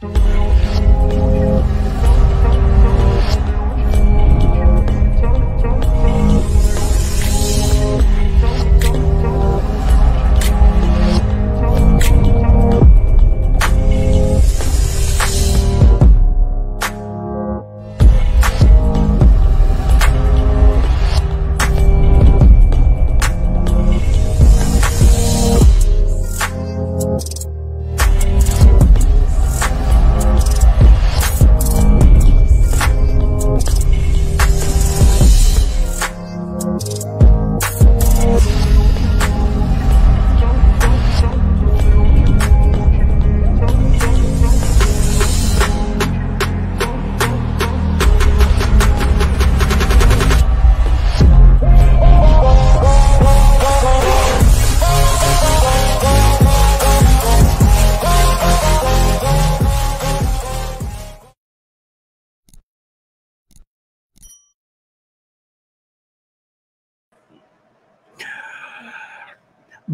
Thank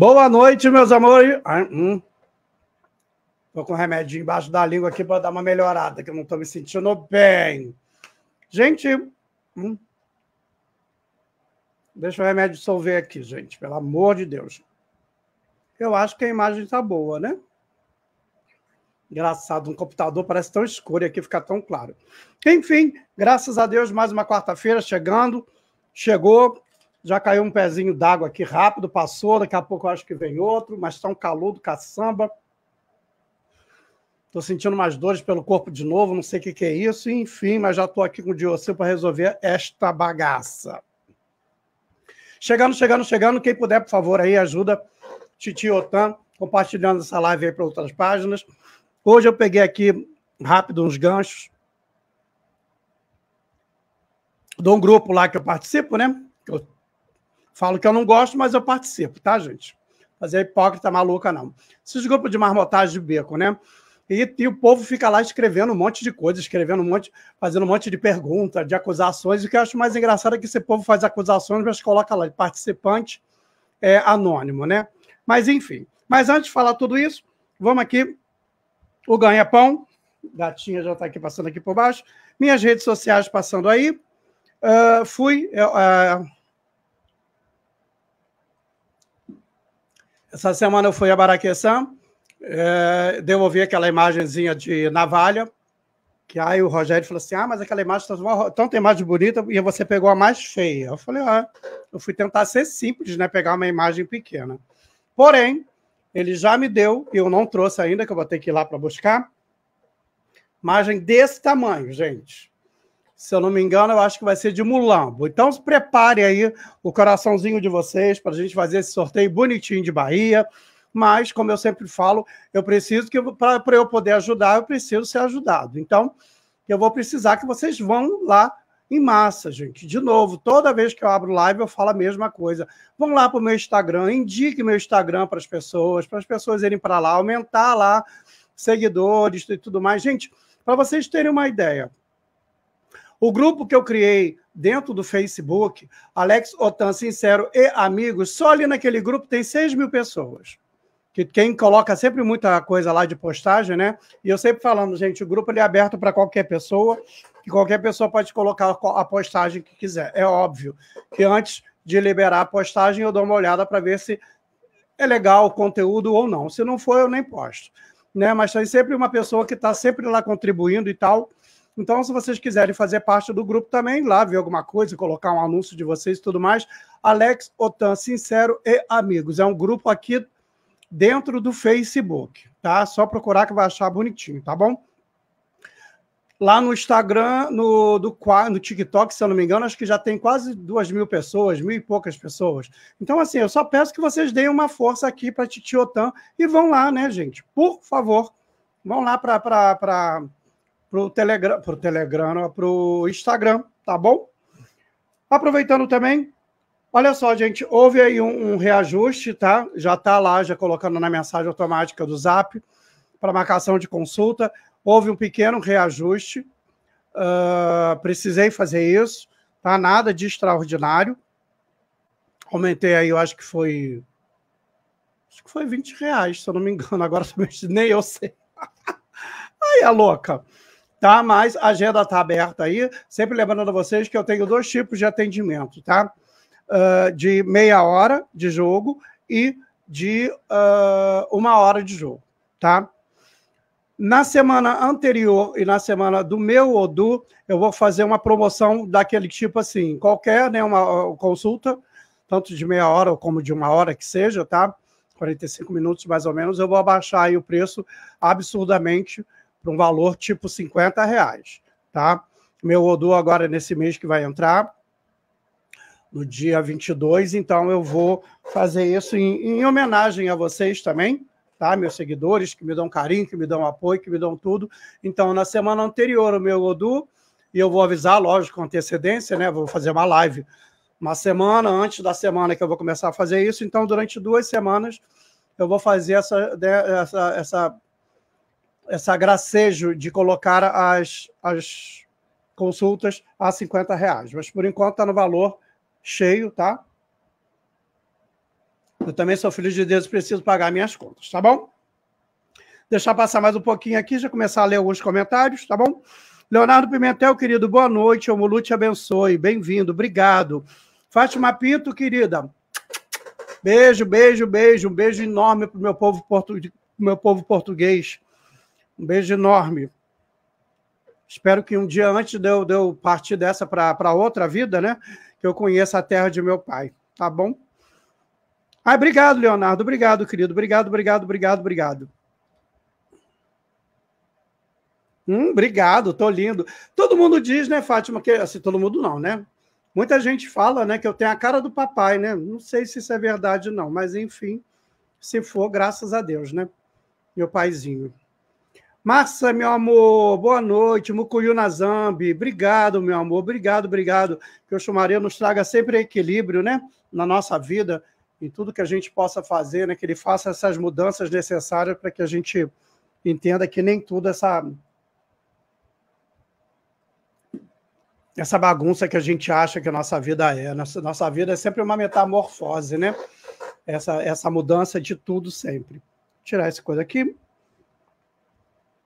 Boa noite, meus amores. Estou hum. com um remédio embaixo da língua aqui para dar uma melhorada, que eu não estou me sentindo bem. Gente, hum. deixa o remédio dissolver aqui, gente, pelo amor de Deus. Eu acho que a imagem está boa, né? Engraçado, um computador parece tão escuro e aqui fica tão claro. Enfim, graças a Deus, mais uma quarta-feira chegando. Chegou, já caiu um pezinho d'água aqui rápido, passou, daqui a pouco eu acho que vem outro, mas está um calor do caçamba. Estou sentindo umas dores pelo corpo de novo, não sei o que, que é isso, enfim, mas já estou aqui com o Diocil para resolver esta bagaça. Chegando, chegando, chegando, quem puder, por favor, aí ajuda Titi Otan, compartilhando essa live aí para outras páginas. Hoje eu peguei aqui rápido uns ganchos de um grupo lá que eu participo, né? Eu Falo que eu não gosto, mas eu participo, tá, gente? Fazer hipócrita maluca, não. Esses grupos de marmotagem de beco, né? E, e, o povo fica lá escrevendo um monte de coisa, escrevendo um monte, fazendo um monte de perguntas, de acusações. E o que eu acho mais engraçado é que esse povo faz acusações, mas coloca lá de participante é, anônimo, né? Mas enfim. Mas antes de falar tudo isso, vamos aqui. O ganha-pão. Gatinha já está aqui passando aqui por baixo. Minhas redes sociais passando aí. Uh, fui. uh, Essa semana eu fui a Baraqueçã, é, devolvi aquela imagenzinha de navalha, que aí o Rogério falou assim, ah, mas aquela imagem, tem tá imagem bonita, e você pegou a mais feia. Eu falei, ah, eu fui tentar ser simples, né, pegar uma imagem pequena. Porém, ele já me deu, e eu não trouxe ainda, que eu vou ter que ir lá para buscar, imagem desse tamanho, gente se eu não me engano, eu acho que vai ser de Mulambo. Então, se prepare aí o coraçãozinho de vocês para a gente fazer esse sorteio bonitinho de Bahia. Mas, como eu sempre falo, eu preciso que, para eu poder ajudar, eu preciso ser ajudado. Então, eu vou precisar que vocês vão lá em massa, gente. De novo, toda vez que eu abro live, eu falo a mesma coisa. Vão lá para o meu Instagram, indique meu Instagram para as pessoas, para as pessoas irem para lá, aumentar lá seguidores e tudo mais. Gente, para vocês terem uma ideia, o grupo que eu criei dentro do Facebook, Alex Otan Sincero e Amigos, só ali naquele grupo tem 6 mil pessoas. Que quem coloca sempre muita coisa lá de postagem, né? E eu sempre falando, gente, o grupo é aberto para qualquer pessoa, que qualquer pessoa pode colocar a postagem que quiser. É óbvio que antes de liberar a postagem, eu dou uma olhada para ver se é legal o conteúdo ou não. Se não for, eu nem posto. Né? Mas tem sempre uma pessoa que está sempre lá contribuindo e tal. Então, se vocês quiserem fazer parte do grupo também, lá ver alguma coisa, colocar um anúncio de vocês e tudo mais, Alex Otan Sincero e Amigos. É um grupo aqui dentro do Facebook, tá? Só procurar que vai achar bonitinho, tá bom? Lá no Instagram, no, do, no TikTok, se eu não me engano, acho que já tem quase duas mil pessoas, mil e poucas pessoas. Então, assim, eu só peço que vocês deem uma força aqui para Titi Otan e vão lá, né, gente? Por favor, vão lá para pro Telegram, pro Telegram, pro Instagram, tá bom? Aproveitando também, olha só, gente, houve aí um, um reajuste, tá? Já tá lá, já colocando na mensagem automática do Zap para marcação de consulta. Houve um pequeno reajuste. Uh, precisei fazer isso, tá? Nada de extraordinário. Aumentei aí, eu acho que foi. Acho que foi 20 reais, se eu não me engano. Agora nem eu sei. Ai, a é louca tá? Mas a agenda está aberta aí. Sempre lembrando a vocês que eu tenho dois tipos de atendimento, tá? Uh, de meia hora de jogo e de uh, uma hora de jogo, tá? Na semana anterior e na semana do meu Odu, eu vou fazer uma promoção daquele tipo assim, qualquer, né, uma ah, consulta, tanto de meia hora como de uma hora que seja, tá? 45 minutos mais ou menos, eu vou abaixar aí o preço absurdamente para um valor tipo 50 reais, tá? Meu Odu agora é nesse mês que vai entrar, no dia 22, então eu vou fazer isso em, em homenagem a vocês também, tá? Meus seguidores que me dão carinho, que me dão apoio, que me dão tudo. Então, na semana anterior, o meu Odu, e eu vou avisar, lógico, com antecedência, né? Vou fazer uma live uma semana antes da semana que eu vou começar a fazer isso. Então, durante duas semanas, eu vou fazer essa, né, essa, essa essa gracejo de colocar as, as consultas a 50 reais. Mas por enquanto está no valor cheio, tá? Eu também sou filho de Deus e preciso pagar minhas contas, tá bom? Deixar passar mais um pouquinho aqui, já começar a ler alguns comentários, tá bom? Leonardo Pimentel, querido, boa noite. O Mulu te abençoe. Bem-vindo, obrigado. Fátima Pinto, querida. Beijo, beijo, beijo. Um beijo enorme para o meu povo português meu povo português. Um beijo enorme. Espero que um dia antes de eu, de eu partir dessa para outra vida, né? Que eu conheça a terra de meu pai. Tá bom? Ai, ah, obrigado, Leonardo. Obrigado, querido. Obrigado, obrigado, obrigado, obrigado. Hum, obrigado, tô lindo. Todo mundo diz, né, Fátima, que assim, todo mundo não, né? Muita gente fala, né, que eu tenho a cara do papai, né? Não sei se isso é verdade não, mas enfim, se for, graças a Deus, né? Meu paizinho. Massa, meu amor, boa noite. Mucuyu obrigado, meu amor, obrigado, obrigado. Que o Xumaria nos traga sempre equilíbrio, né? Na nossa vida, em tudo que a gente possa fazer, né? Que ele faça essas mudanças necessárias para que a gente entenda que nem tudo essa. Essa bagunça que a gente acha que a nossa vida é. Nossa, nossa vida é sempre uma metamorfose, né? Essa, essa mudança de tudo sempre. Vou tirar essa coisa aqui.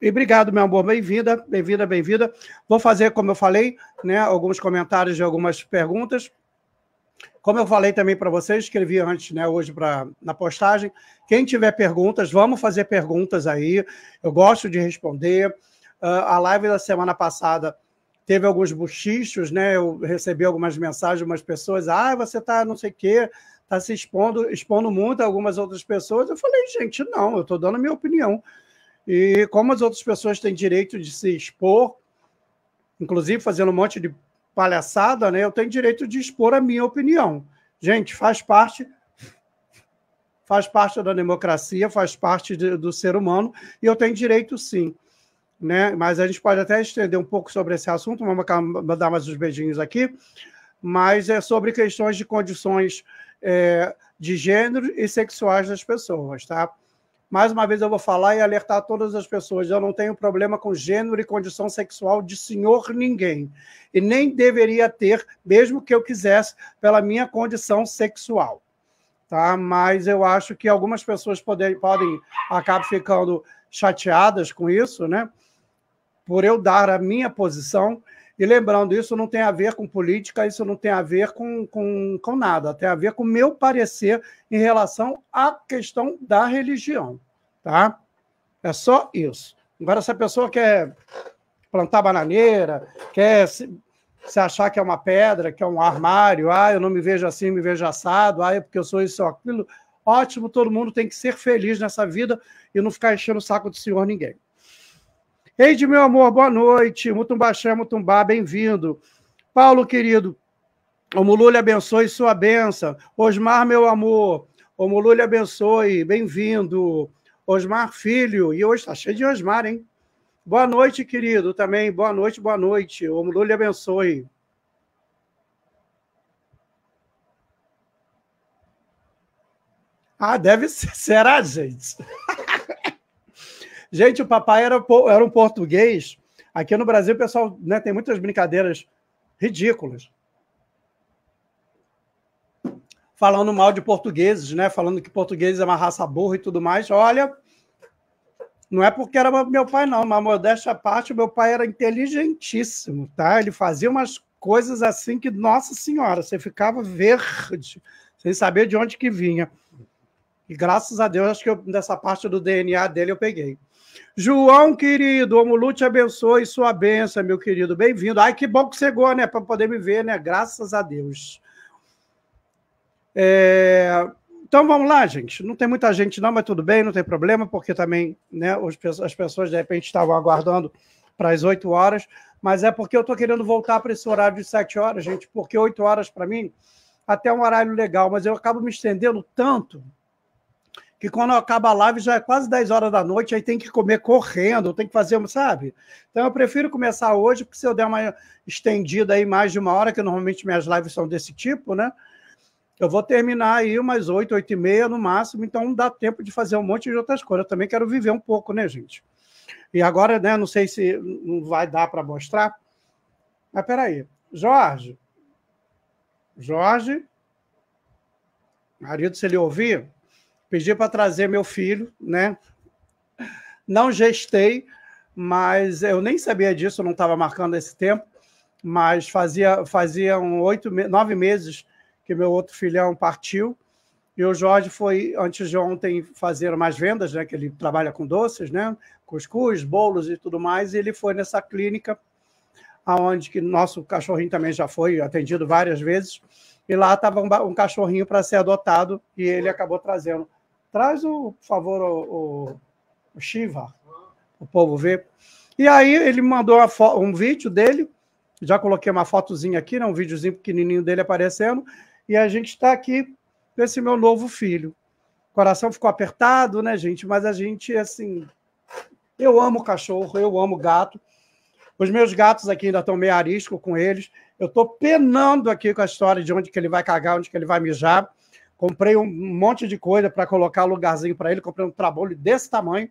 E obrigado, meu amor. Bem-vinda, bem-vinda, bem-vinda. Vou fazer, como eu falei, né, alguns comentários de algumas perguntas. Como eu falei também para vocês, escrevi antes, né, hoje pra, na postagem. Quem tiver perguntas, vamos fazer perguntas aí. Eu gosto de responder. Uh, a live da semana passada teve alguns bochichos, né? Eu recebi algumas mensagens de umas pessoas. Ah, você está, não sei o quê, está se expondo, expondo muito a algumas outras pessoas. Eu falei, gente, não, eu estou dando a minha opinião. E como as outras pessoas têm direito de se expor, inclusive fazendo um monte de palhaçada, né? Eu tenho direito de expor a minha opinião. Gente, faz parte faz parte da democracia, faz parte de, do ser humano, e eu tenho direito sim. Né? Mas a gente pode até estender um pouco sobre esse assunto, vamos mandar mais uns beijinhos aqui, mas é sobre questões de condições é, de gênero e sexuais das pessoas, tá? Mais uma vez eu vou falar e alertar todas as pessoas: eu não tenho problema com gênero e condição sexual de senhor ninguém. E nem deveria ter, mesmo que eu quisesse, pela minha condição sexual. Tá? Mas eu acho que algumas pessoas podem podem acabar ficando chateadas com isso, né? Por eu dar a minha posição e lembrando, isso não tem a ver com política, isso não tem a ver com, com, com nada, tem a ver com o meu parecer em relação à questão da religião. Tá? É só isso. Agora, se a pessoa quer plantar bananeira, quer se, se achar que é uma pedra, que é um armário, ah, eu não me vejo assim, me vejo assado, ah, é porque eu sou isso ou aquilo. Ótimo, todo mundo tem que ser feliz nessa vida e não ficar enchendo o saco do senhor ninguém. Eide, meu amor, boa noite. Mutumbaxé, Mutumbá, bem-vindo. Paulo, querido, o lhe abençoe sua benção. Osmar, meu amor, o lhe abençoe, bem-vindo. Osmar Filho, e hoje está cheio de Osmar, hein? Boa noite, querido, também. Boa noite, boa noite. O lhe abençoe. Ah, deve ser. Será, gente? Gente, o papai era, era um português. Aqui no Brasil, o pessoal né, tem muitas brincadeiras ridículas. Falando mal de portugueses, né? Falando que português é uma raça burra e tudo mais. Olha, não é porque era meu pai, não. mas modéstia à parte, meu pai era inteligentíssimo, tá? Ele fazia umas coisas assim que, nossa senhora, você ficava verde, sem saber de onde que vinha. E graças a Deus, acho que eu, dessa parte do DNA dele eu peguei. João, querido, Omulu te abençoe sua benção, meu querido. Bem-vindo. Ai, que bom que chegou, né? Para poder me ver, né? Graças a Deus. É... Então vamos lá, gente. Não tem muita gente, não, mas tudo bem, não tem problema, porque também né, as pessoas de repente estavam aguardando para as 8 horas, mas é porque eu estou querendo voltar para esse horário de 7 horas, gente, porque 8 horas para mim até é um horário legal, mas eu acabo me estendendo tanto que quando acaba a live já é quase 10 horas da noite, aí tem que comer correndo, tem que fazer, sabe? Então eu prefiro começar hoje, porque se eu der uma estendida aí mais de uma hora, que normalmente minhas lives são desse tipo, né? Eu vou terminar aí umas 8, 8 e meia no máximo, então dá tempo de fazer um monte de outras coisas. Eu também quero viver um pouco, né, gente? E agora, né, não sei se não vai dar para mostrar, mas peraí. Jorge, Jorge, marido, se ele ouvir, Pedi para trazer meu filho, né? Não gestei, mas eu nem sabia disso, não estava marcando esse tempo, mas fazia faziam oito, nove meses que meu outro filhão partiu. E o Jorge foi, antes de ontem, fazer mais vendas, né? Que ele trabalha com doces, né? Cuscuz, bolos e tudo mais. E ele foi nessa clínica, aonde que nosso cachorrinho também já foi atendido várias vezes. E lá estava um, um cachorrinho para ser adotado e ele acabou trazendo Traz, o, por favor, o, o, o Shiva, o povo ver. E aí ele mandou um vídeo dele, já coloquei uma fotozinha aqui, né, um videozinho pequenininho dele aparecendo, e a gente está aqui esse meu novo filho. O coração ficou apertado, né, gente? Mas a gente, assim, eu amo cachorro, eu amo gato. Os meus gatos aqui ainda estão meio arisco com eles. Eu estou penando aqui com a história de onde que ele vai cagar, onde que ele vai mijar. Comprei um monte de coisa para colocar lugarzinho para ele, comprei um trabalho desse tamanho.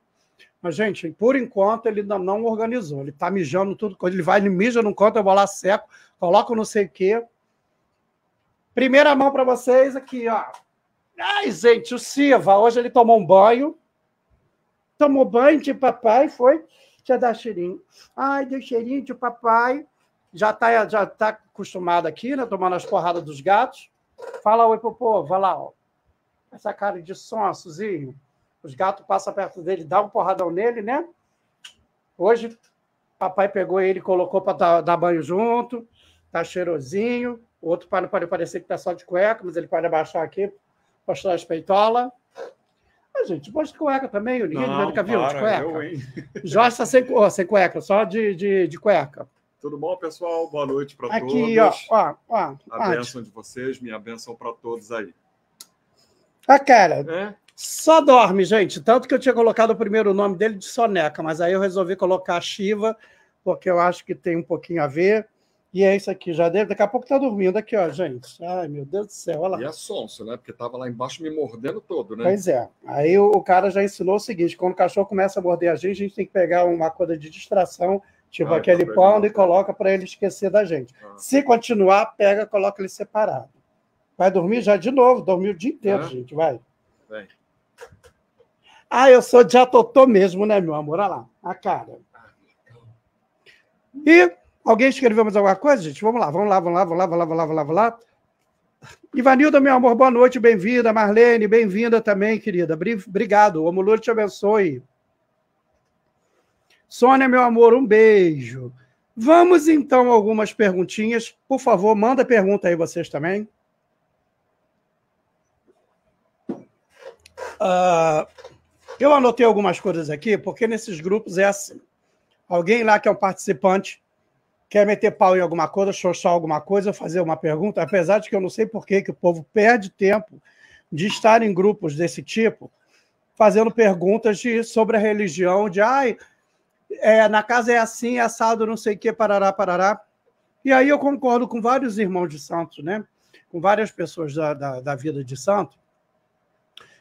Mas, gente, por enquanto ele ainda não organizou. Ele está mijando tudo, ele vai, ele mija no canto, eu vou lá seco, coloco não sei o quê. Primeira mão para vocês aqui, ó. Ai, gente, o Siva, hoje ele tomou um banho. Tomou banho de papai, foi? Deixa dar cheirinho. Ai, deu cheirinho de papai. Já está já tá acostumado aqui, né? Tomando as porradas dos gatos. Fala oi pro povo, vai lá. Ó. Essa cara de sonsozinho. Os gatos passam perto dele, dá um porradão nele, né? Hoje, papai pegou ele e colocou para dar, dar, banho junto. Tá cheirosinho. O outro não pode parecer que tá só de cueca, mas ele pode abaixar aqui, mostrar as peitolas. Ah, gente, gosta de cueca também. Ninguém nunca viu de cueca. Jorge está sem, oh, sem cueca, só de, de, de cueca. Tudo bom, pessoal? Boa noite para todos. Aqui, ó, ó, ó. A bênção de vocês, minha bênção para todos aí. Ah, cara, é? só dorme, gente. Tanto que eu tinha colocado o primeiro nome dele de Soneca, mas aí eu resolvi colocar a Shiva, porque eu acho que tem um pouquinho a ver. E é isso aqui, já deve. Daqui a pouco tá dormindo aqui, ó, gente. Ai, meu Deus do céu, olha lá. E é sonso, né? Porque tava lá embaixo me mordendo todo, né? Pois é. Aí o, o cara já ensinou o seguinte: quando o cachorro começa a morder a gente, a gente tem que pegar uma coisa de distração Tipo ah, aquele então pão e coloca para ele esquecer da gente. Ah. Se continuar, pega, coloca ele separado. Vai dormir já de novo, dormiu o dia inteiro, ah. gente, vai. Bem. Ah, eu sou de Atotô mesmo, né, meu amor? Olha lá, a cara. E alguém escreveu mais alguma coisa, gente? Vamos lá, vamos lá, vamos lá, vamos lá, vamos lá, vamos lá, vamos lá. Vamos lá. Ivanilda, meu amor, boa noite, bem-vinda. Marlene, bem-vinda também, querida. Obrigado. O Amulur te abençoe. Sônia, meu amor, um beijo. Vamos então algumas perguntinhas. Por favor, manda pergunta aí vocês também. Uh, eu anotei algumas coisas aqui, porque nesses grupos é assim. Alguém lá que é um participante quer meter pau em alguma coisa, xoxar alguma coisa, fazer uma pergunta, apesar de que eu não sei por que o povo perde tempo de estar em grupos desse tipo, fazendo perguntas de, sobre a religião, de ai, ah, é, na casa é assim, é assado, não sei o que, parará, parará. E aí eu concordo com vários irmãos de Santos, né? com várias pessoas da, da, da vida de Santos,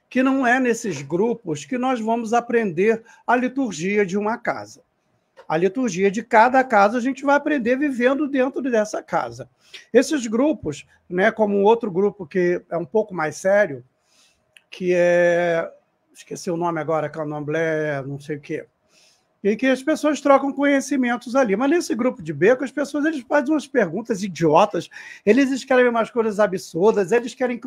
que não é nesses grupos que nós vamos aprender a liturgia de uma casa. A liturgia de cada casa a gente vai aprender vivendo dentro dessa casa. Esses grupos, né, como outro grupo que é um pouco mais sério, que é. Esqueci o nome agora, Candomblé, não sei o quê e que as pessoas trocam conhecimentos ali. Mas nesse grupo de beco, as pessoas eles fazem umas perguntas idiotas, eles escrevem umas coisas absurdas, eles querem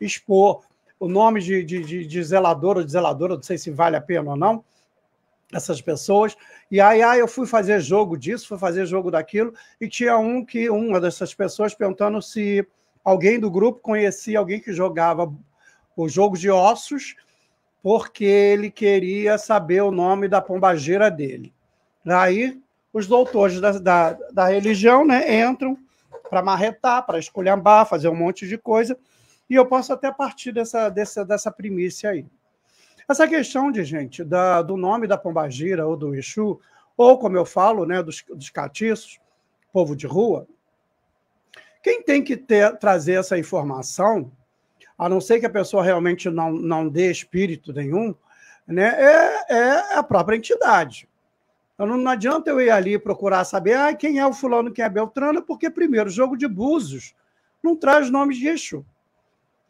expor o nome de, de, de, de zelador ou de zeladora, não sei se vale a pena ou não, essas pessoas. E aí, aí ah, eu fui fazer jogo disso, fui fazer jogo daquilo, e tinha um que uma dessas pessoas perguntando se alguém do grupo conhecia alguém que jogava o jogo de ossos porque ele queria saber o nome da pombageira dele. Aí os doutores da, da, da religião né, entram para marretar, para esculhambar, fazer um monte de coisa, e eu posso até partir dessa, dessa, dessa primícia aí. Essa questão de, gente, da, do nome da pombagira ou do Exu, ou como eu falo, né, dos, dos catiços, povo de rua, quem tem que ter, trazer essa informação a não ser que a pessoa realmente não, não dê espírito nenhum, né, é, é a própria entidade. Então não, adianta eu ir ali procurar saber ah, quem é o fulano, quem é Beltrano, porque, primeiro, o jogo de búzios não traz nomes de eixo.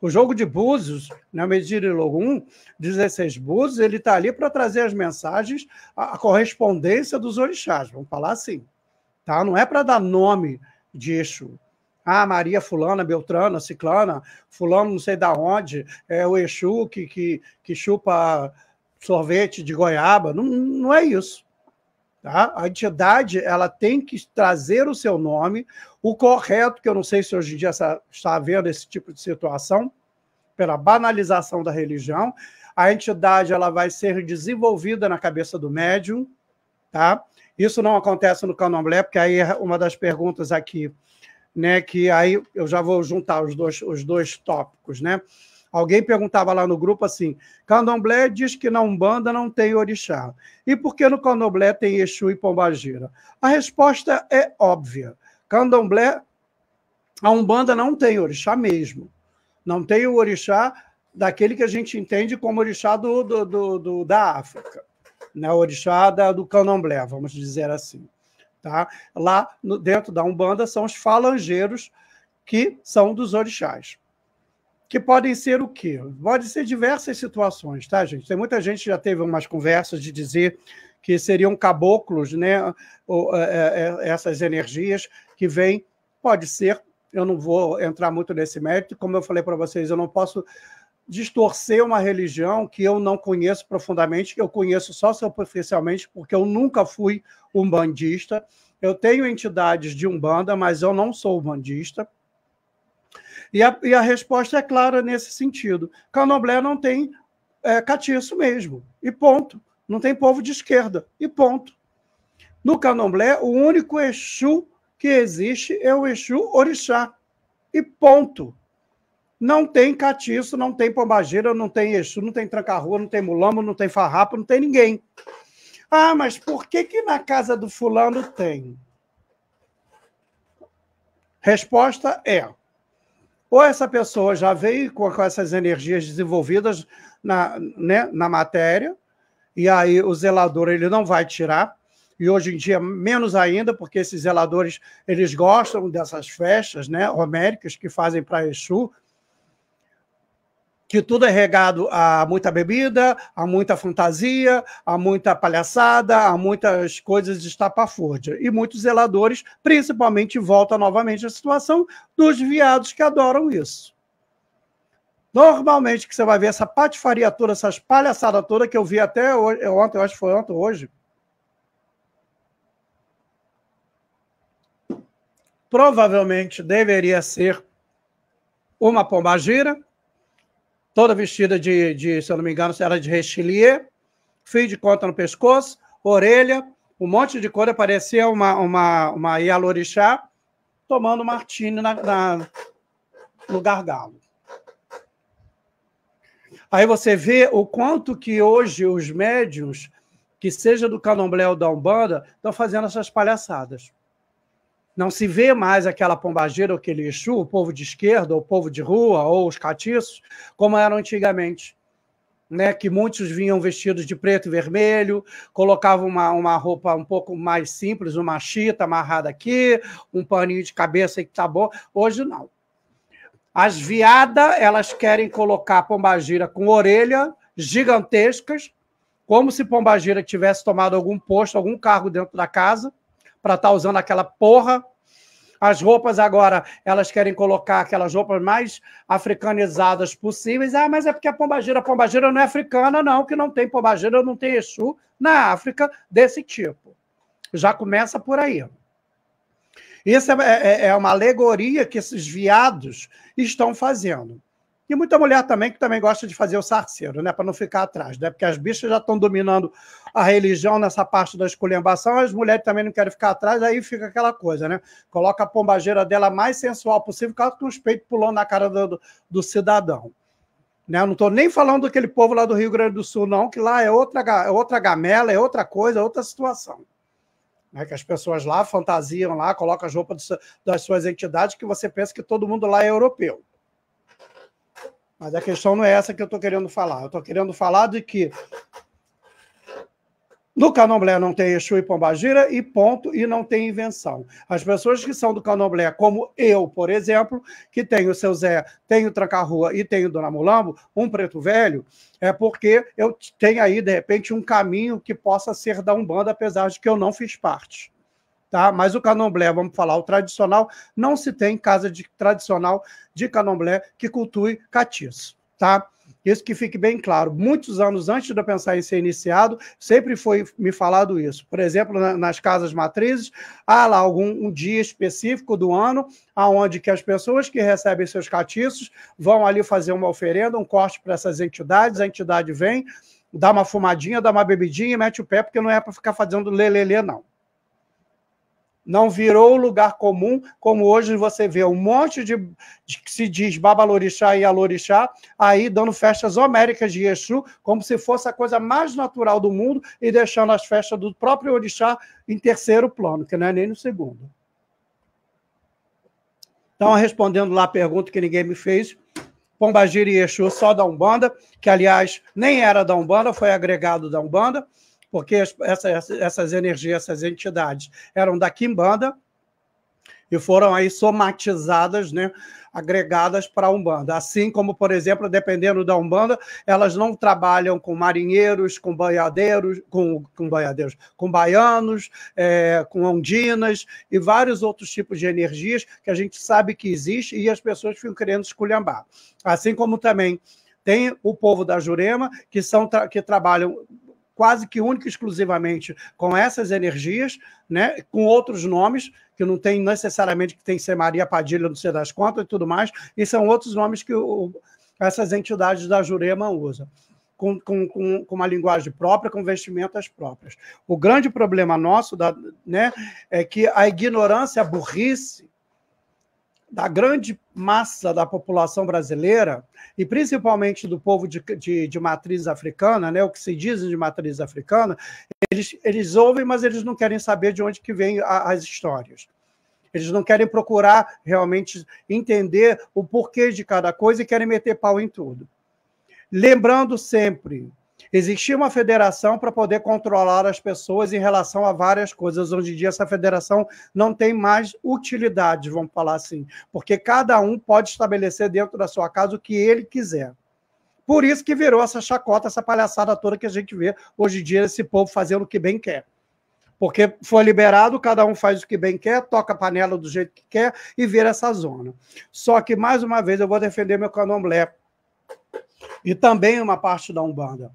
O jogo de búzios, na né, logo Logum, 16 búzios, ele está ali para trazer as mensagens, a, a correspondência dos orixás, vamos falar assim. Tá? Não é para dar nome de eixo. Ah, Maria Fulana, Beltrana, Ciclana, Fulano não sei da onde, é o Exu que, que, que chupa sorvete de goiaba. Não, não é isso. Tá? A entidade ela tem que trazer o seu nome, o correto, que eu não sei se hoje em dia está havendo esse tipo de situação, pela banalização da religião. A entidade ela vai ser desenvolvida na cabeça do médium. Tá? Isso não acontece no candomblé, porque aí é uma das perguntas aqui né? Que aí eu já vou juntar os dois, os dois tópicos, né? Alguém perguntava lá no grupo assim: Candomblé diz que na Umbanda não tem orixá. E por que no Candomblé tem Exu e Pombagira? A resposta é óbvia. Candomblé, a Umbanda não tem orixá mesmo. Não tem o orixá daquele que a gente entende como orixá do, do, do, do da África, né? orixá da, do candomblé, vamos dizer assim. Tá? Lá no, dentro da Umbanda são os falangeiros, que são dos orixás. Que podem ser o quê? Pode ser diversas situações, tá, gente? Tem muita gente que já teve umas conversas de dizer que seriam caboclos, né? Ou, é, é, é essas energias que vêm, pode ser. Eu não vou entrar muito nesse mérito, como eu falei para vocês, eu não posso distorcer uma religião que eu não conheço profundamente, que eu conheço só superficialmente, porque eu nunca fui umbandista. Eu tenho entidades de umbanda, mas eu não sou umbandista. E a, e a resposta é clara nesse sentido. Canoblé não tem é, catiço mesmo, e ponto. Não tem povo de esquerda, e ponto. No Canoblé, o único Exu que existe é o Exu Orixá, e ponto. Não tem catiço, não tem pombagira não tem exu, não tem tranca-rua, não tem mulambo, não tem farrapo, não tem ninguém. Ah, mas por que que na casa do fulano tem? Resposta é: ou essa pessoa já veio com, com essas energias desenvolvidas na, né, na matéria, e aí o zelador ele não vai tirar, e hoje em dia menos ainda, porque esses zeladores eles gostam dessas festas né, homéricas que fazem para Exu, que tudo é regado a muita bebida, a muita fantasia, a muita palhaçada, a muitas coisas de estapafúrdia. E muitos zeladores, principalmente, volta novamente à situação dos viados que adoram isso. Normalmente que você vai ver essa patifaria toda, essas palhaçadas toda que eu vi até hoje, é, ontem, eu acho que foi ontem, hoje. Provavelmente deveria ser uma pombagira, toda vestida de, de, se eu não me engano, era de rechilier, fio de conta no pescoço, orelha, um monte de coisa, parecia uma, uma, uma Yalorixá tomando martini na, na, no gargalo. Aí você vê o quanto que hoje os médiums, que seja do candomblé ou da Umbanda, estão fazendo essas palhaçadas. Não se vê mais aquela pombageira ou aquele exu, o povo de esquerda, o povo de rua, ou os catiços, como eram antigamente. Né, que muitos vinham vestidos de preto e vermelho, colocavam uma, uma roupa um pouco mais simples, uma chita amarrada aqui, um paninho de cabeça que tá bom. Hoje não. As viadas, elas querem colocar a pombagira com orelha gigantescas, como se pombagira tivesse tomado algum posto, algum cargo dentro da casa para estar tá usando aquela porra. As roupas agora, elas querem colocar aquelas roupas mais africanizadas possíveis. Ah, mas é porque a é pombagira, a pombagira não é africana, não, que não tem pombagira, não tem Exu na África desse tipo. Já começa por aí. Isso é, é, é uma alegoria que esses viados estão fazendo. E muita mulher também que também gosta de fazer o sarceiro, né? Para não ficar atrás, né? Porque as bichas já estão dominando a religião nessa parte da esculhambação, as mulheres também não querem ficar atrás, aí fica aquela coisa, né? Coloca a pombageira dela mais sensual possível, com os peitos pulando na cara do, do cidadão. Né? Eu não estou nem falando daquele povo lá do Rio Grande do Sul, não, que lá é outra, é outra gamela, é outra coisa, é outra situação. Né? Que as pessoas lá fantasiam lá, colocam as roupas das suas entidades, que você pensa que todo mundo lá é europeu. Mas a questão não é essa que eu estou querendo falar. Eu estou querendo falar de que no Canomblé não tem Exu e Pombagira e ponto, e não tem invenção. As pessoas que são do Canomblé, como eu, por exemplo, que tenho o seu Zé, tenho o Tracarrua e tenho Dona Mulambo, um preto velho, é porque eu tenho aí, de repente, um caminho que possa ser da Umbanda, apesar de que eu não fiz parte tá? Mas o candomblé, vamos falar, o tradicional, não se tem casa de tradicional de candomblé que cultue catiço, tá? Isso que fique bem claro. Muitos anos antes de eu pensar em ser iniciado, sempre foi me falado isso. Por exemplo, nas casas matrizes, há lá algum um dia específico do ano, aonde que as pessoas que recebem seus catiços vão ali fazer uma oferenda, um corte para essas entidades, a entidade vem, dá uma fumadinha, dá uma bebidinha e mete o pé, porque não é para ficar fazendo lelelê, não. Não virou o lugar comum, como hoje você vê um monte de, de que se diz babalorixá e alorixá, aí dando festas homéricas de Exu, como se fosse a coisa mais natural do mundo e deixando as festas do próprio orixá em terceiro plano, que não é nem no segundo. Então, respondendo lá a pergunta que ninguém me fez, Pombagira e Exu só da Umbanda, que, aliás, nem era da Umbanda, foi agregado da Umbanda porque essas, essas energias, essas entidades eram da Kimbanda e foram aí somatizadas, né, agregadas para a Umbanda. Assim como, por exemplo, dependendo da Umbanda, elas não trabalham com marinheiros, com banhadeiros, com, com banhadeiros, com baianos, é, com ondinas e vários outros tipos de energias que a gente sabe que existe e as pessoas ficam querendo esculhambar. Assim como também tem o povo da Jurema, que, são, que trabalham quase que única e exclusivamente com essas energias, né, com outros nomes, que não tem necessariamente que tem que ser Maria Padilha, não sei das contas e tudo mais, e são outros nomes que o, essas entidades da Jurema usam. Com, com, com, uma linguagem própria, com vestimentas próprias. O grande problema nosso da, né, é que a ignorância, a burrice, da grande massa da população brasileira, e principalmente do povo de, de, de, matriz africana, né, o que se diz de matriz africana, eles, eles ouvem, mas eles não querem saber de onde que vêm as histórias. Eles não querem procurar realmente entender o porquê de cada coisa e querem meter pau em tudo. Lembrando sempre Existia uma federação para poder controlar as pessoas em relação a várias coisas. Hoje em dia, essa federação não tem mais utilidade, vamos falar assim, porque cada um pode estabelecer dentro da sua casa o que ele quiser. Por isso que virou essa chacota, essa palhaçada toda que a gente vê hoje em dia esse povo fazendo o que bem quer. Porque foi liberado, cada um faz o que bem quer, toca a panela do jeito que quer e vira essa zona. Só que, mais uma vez, eu vou defender meu candomblé e também uma parte da Umbanda.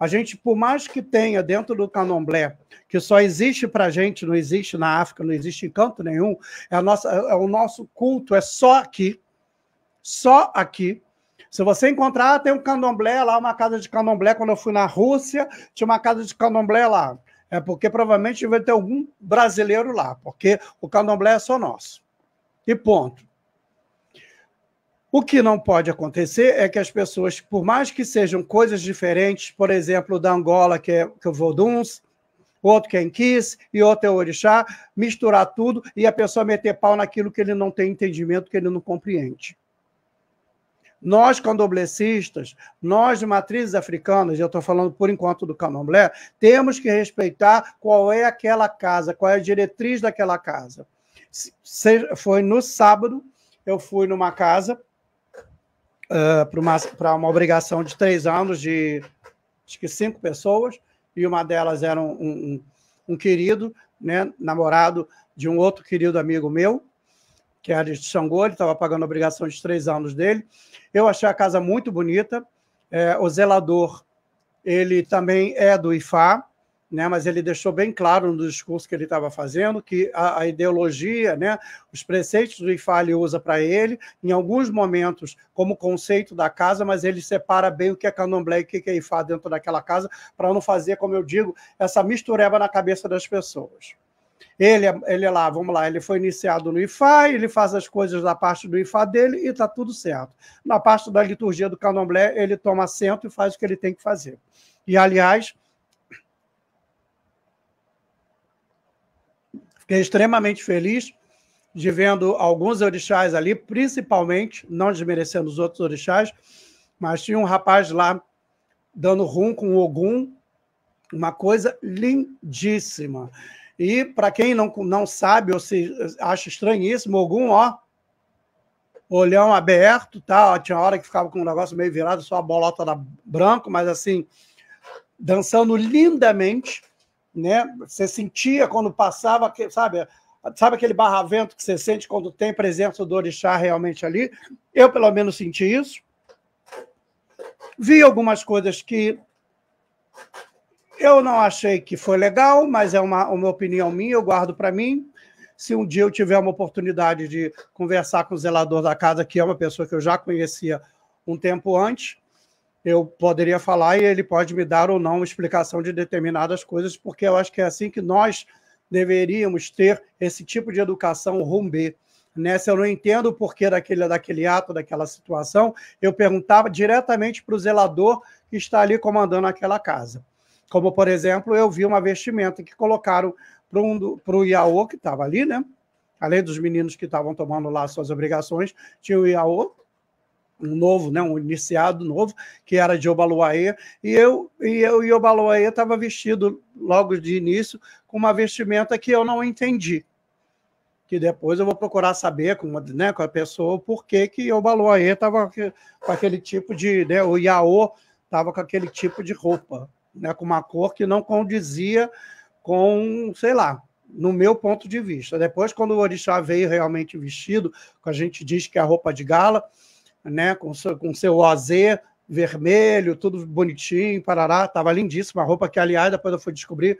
A gente, por mais que tenha dentro do candomblé, que só existe para a gente, não existe na África, não existe em canto nenhum, é, nossa, é o nosso culto, é só aqui, só aqui. Se você encontrar, tem um candomblé lá, uma casa de candomblé. Quando eu fui na Rússia, tinha uma casa de candomblé lá. É porque provavelmente vai ter algum brasileiro lá, porque o candomblé é só nosso. E ponto. O que não pode acontecer é que as pessoas, por mais que sejam coisas diferentes, por exemplo, da Angola, que é, que é o Voduns, outro que é Enquis, e outro é Orixá, misturar tudo e a pessoa meter pau naquilo que ele não tem entendimento, que ele não compreende. Nós, candomblecistas, nós de matrizes africanas, eu estou falando por enquanto do candomblé, temos que respeitar qual é aquela casa, qual é a diretriz daquela casa. Se, foi no sábado, eu fui numa casa uh, ah, para uma, uma, obrigação de três anos de acho que cinco pessoas, e uma delas era um, um, um querido, né, namorado de um outro querido amigo meu, que era de Xangô, ele estava pagando a obrigação de três anos dele. Eu achei a casa muito bonita. É, o zelador, ele também é do IFA, né, mas ele deixou bem claro no discurso que ele estava fazendo que a, a, ideologia, né, os preceitos do Ifá ele usa para ele, em alguns momentos, como conceito da casa, mas ele separa bem o que é candomblé e o que é Ifá dentro daquela casa, para não fazer, como eu digo, essa mistureba na cabeça das pessoas. Ele, é, ele é lá, vamos lá, ele foi iniciado no Ifá, ele faz as coisas da parte do Ifá dele e está tudo certo. Na parte da liturgia do candomblé, ele toma assento e faz o que ele tem que fazer. E, aliás, Fiquei extremamente feliz de vendo alguns orixás ali, principalmente, não desmerecendo os outros orixás, mas tinha um rapaz lá dando rum com Ogum, uma coisa lindíssima. E para quem não, não sabe ou se acha estranhíssimo, Ogum, ó, olhão aberto, tá? Ó, tinha hora que ficava com um negócio meio virado, só a bolota da branco, mas assim, dançando lindamente né? Você sentia quando passava, sabe? Sabe aquele barravento que você sente quando tem presença do orixá realmente ali? Eu, pelo menos, senti isso. Vi algumas coisas que eu não achei que foi legal, mas é uma, uma opinião minha, eu guardo para mim. Se um dia eu tiver uma oportunidade de conversar com o zelador da casa, que é uma pessoa que eu já conhecia um tempo antes, eu poderia falar e ele pode me dar ou não uma explicação de determinadas coisas, porque eu acho que é assim que nós deveríamos ter esse tipo de educação rumbê. Nessa né? eu não entendo o porquê daquele, daquele ato, daquela situação. Eu perguntava diretamente para o zelador que está ali comandando aquela casa. Como, por exemplo, eu vi uma vestimenta que colocaram para um, o Iaô, que estava ali, né? Além dos meninos que estavam tomando lá suas obrigações, tinha o Iaô, um novo, né, um iniciado novo, que era de Obaluaê, e eu e eu e Obaluaê estava vestido logo de início com uma vestimenta que eu não entendi. Que depois eu vou procurar saber com, né, com a pessoa por que que Obaluaê estava com aquele tipo de, né, o Iaô estava com aquele tipo de roupa, né, com uma cor que não condizia com, sei lá, no meu ponto de vista. Depois, quando o Orixá veio realmente vestido, que a gente diz que é a roupa de gala, né, com seu, com seu OZ vermelho, tudo bonitinho, parará, estava lindíssima a roupa, que aliás, depois eu fui descobrir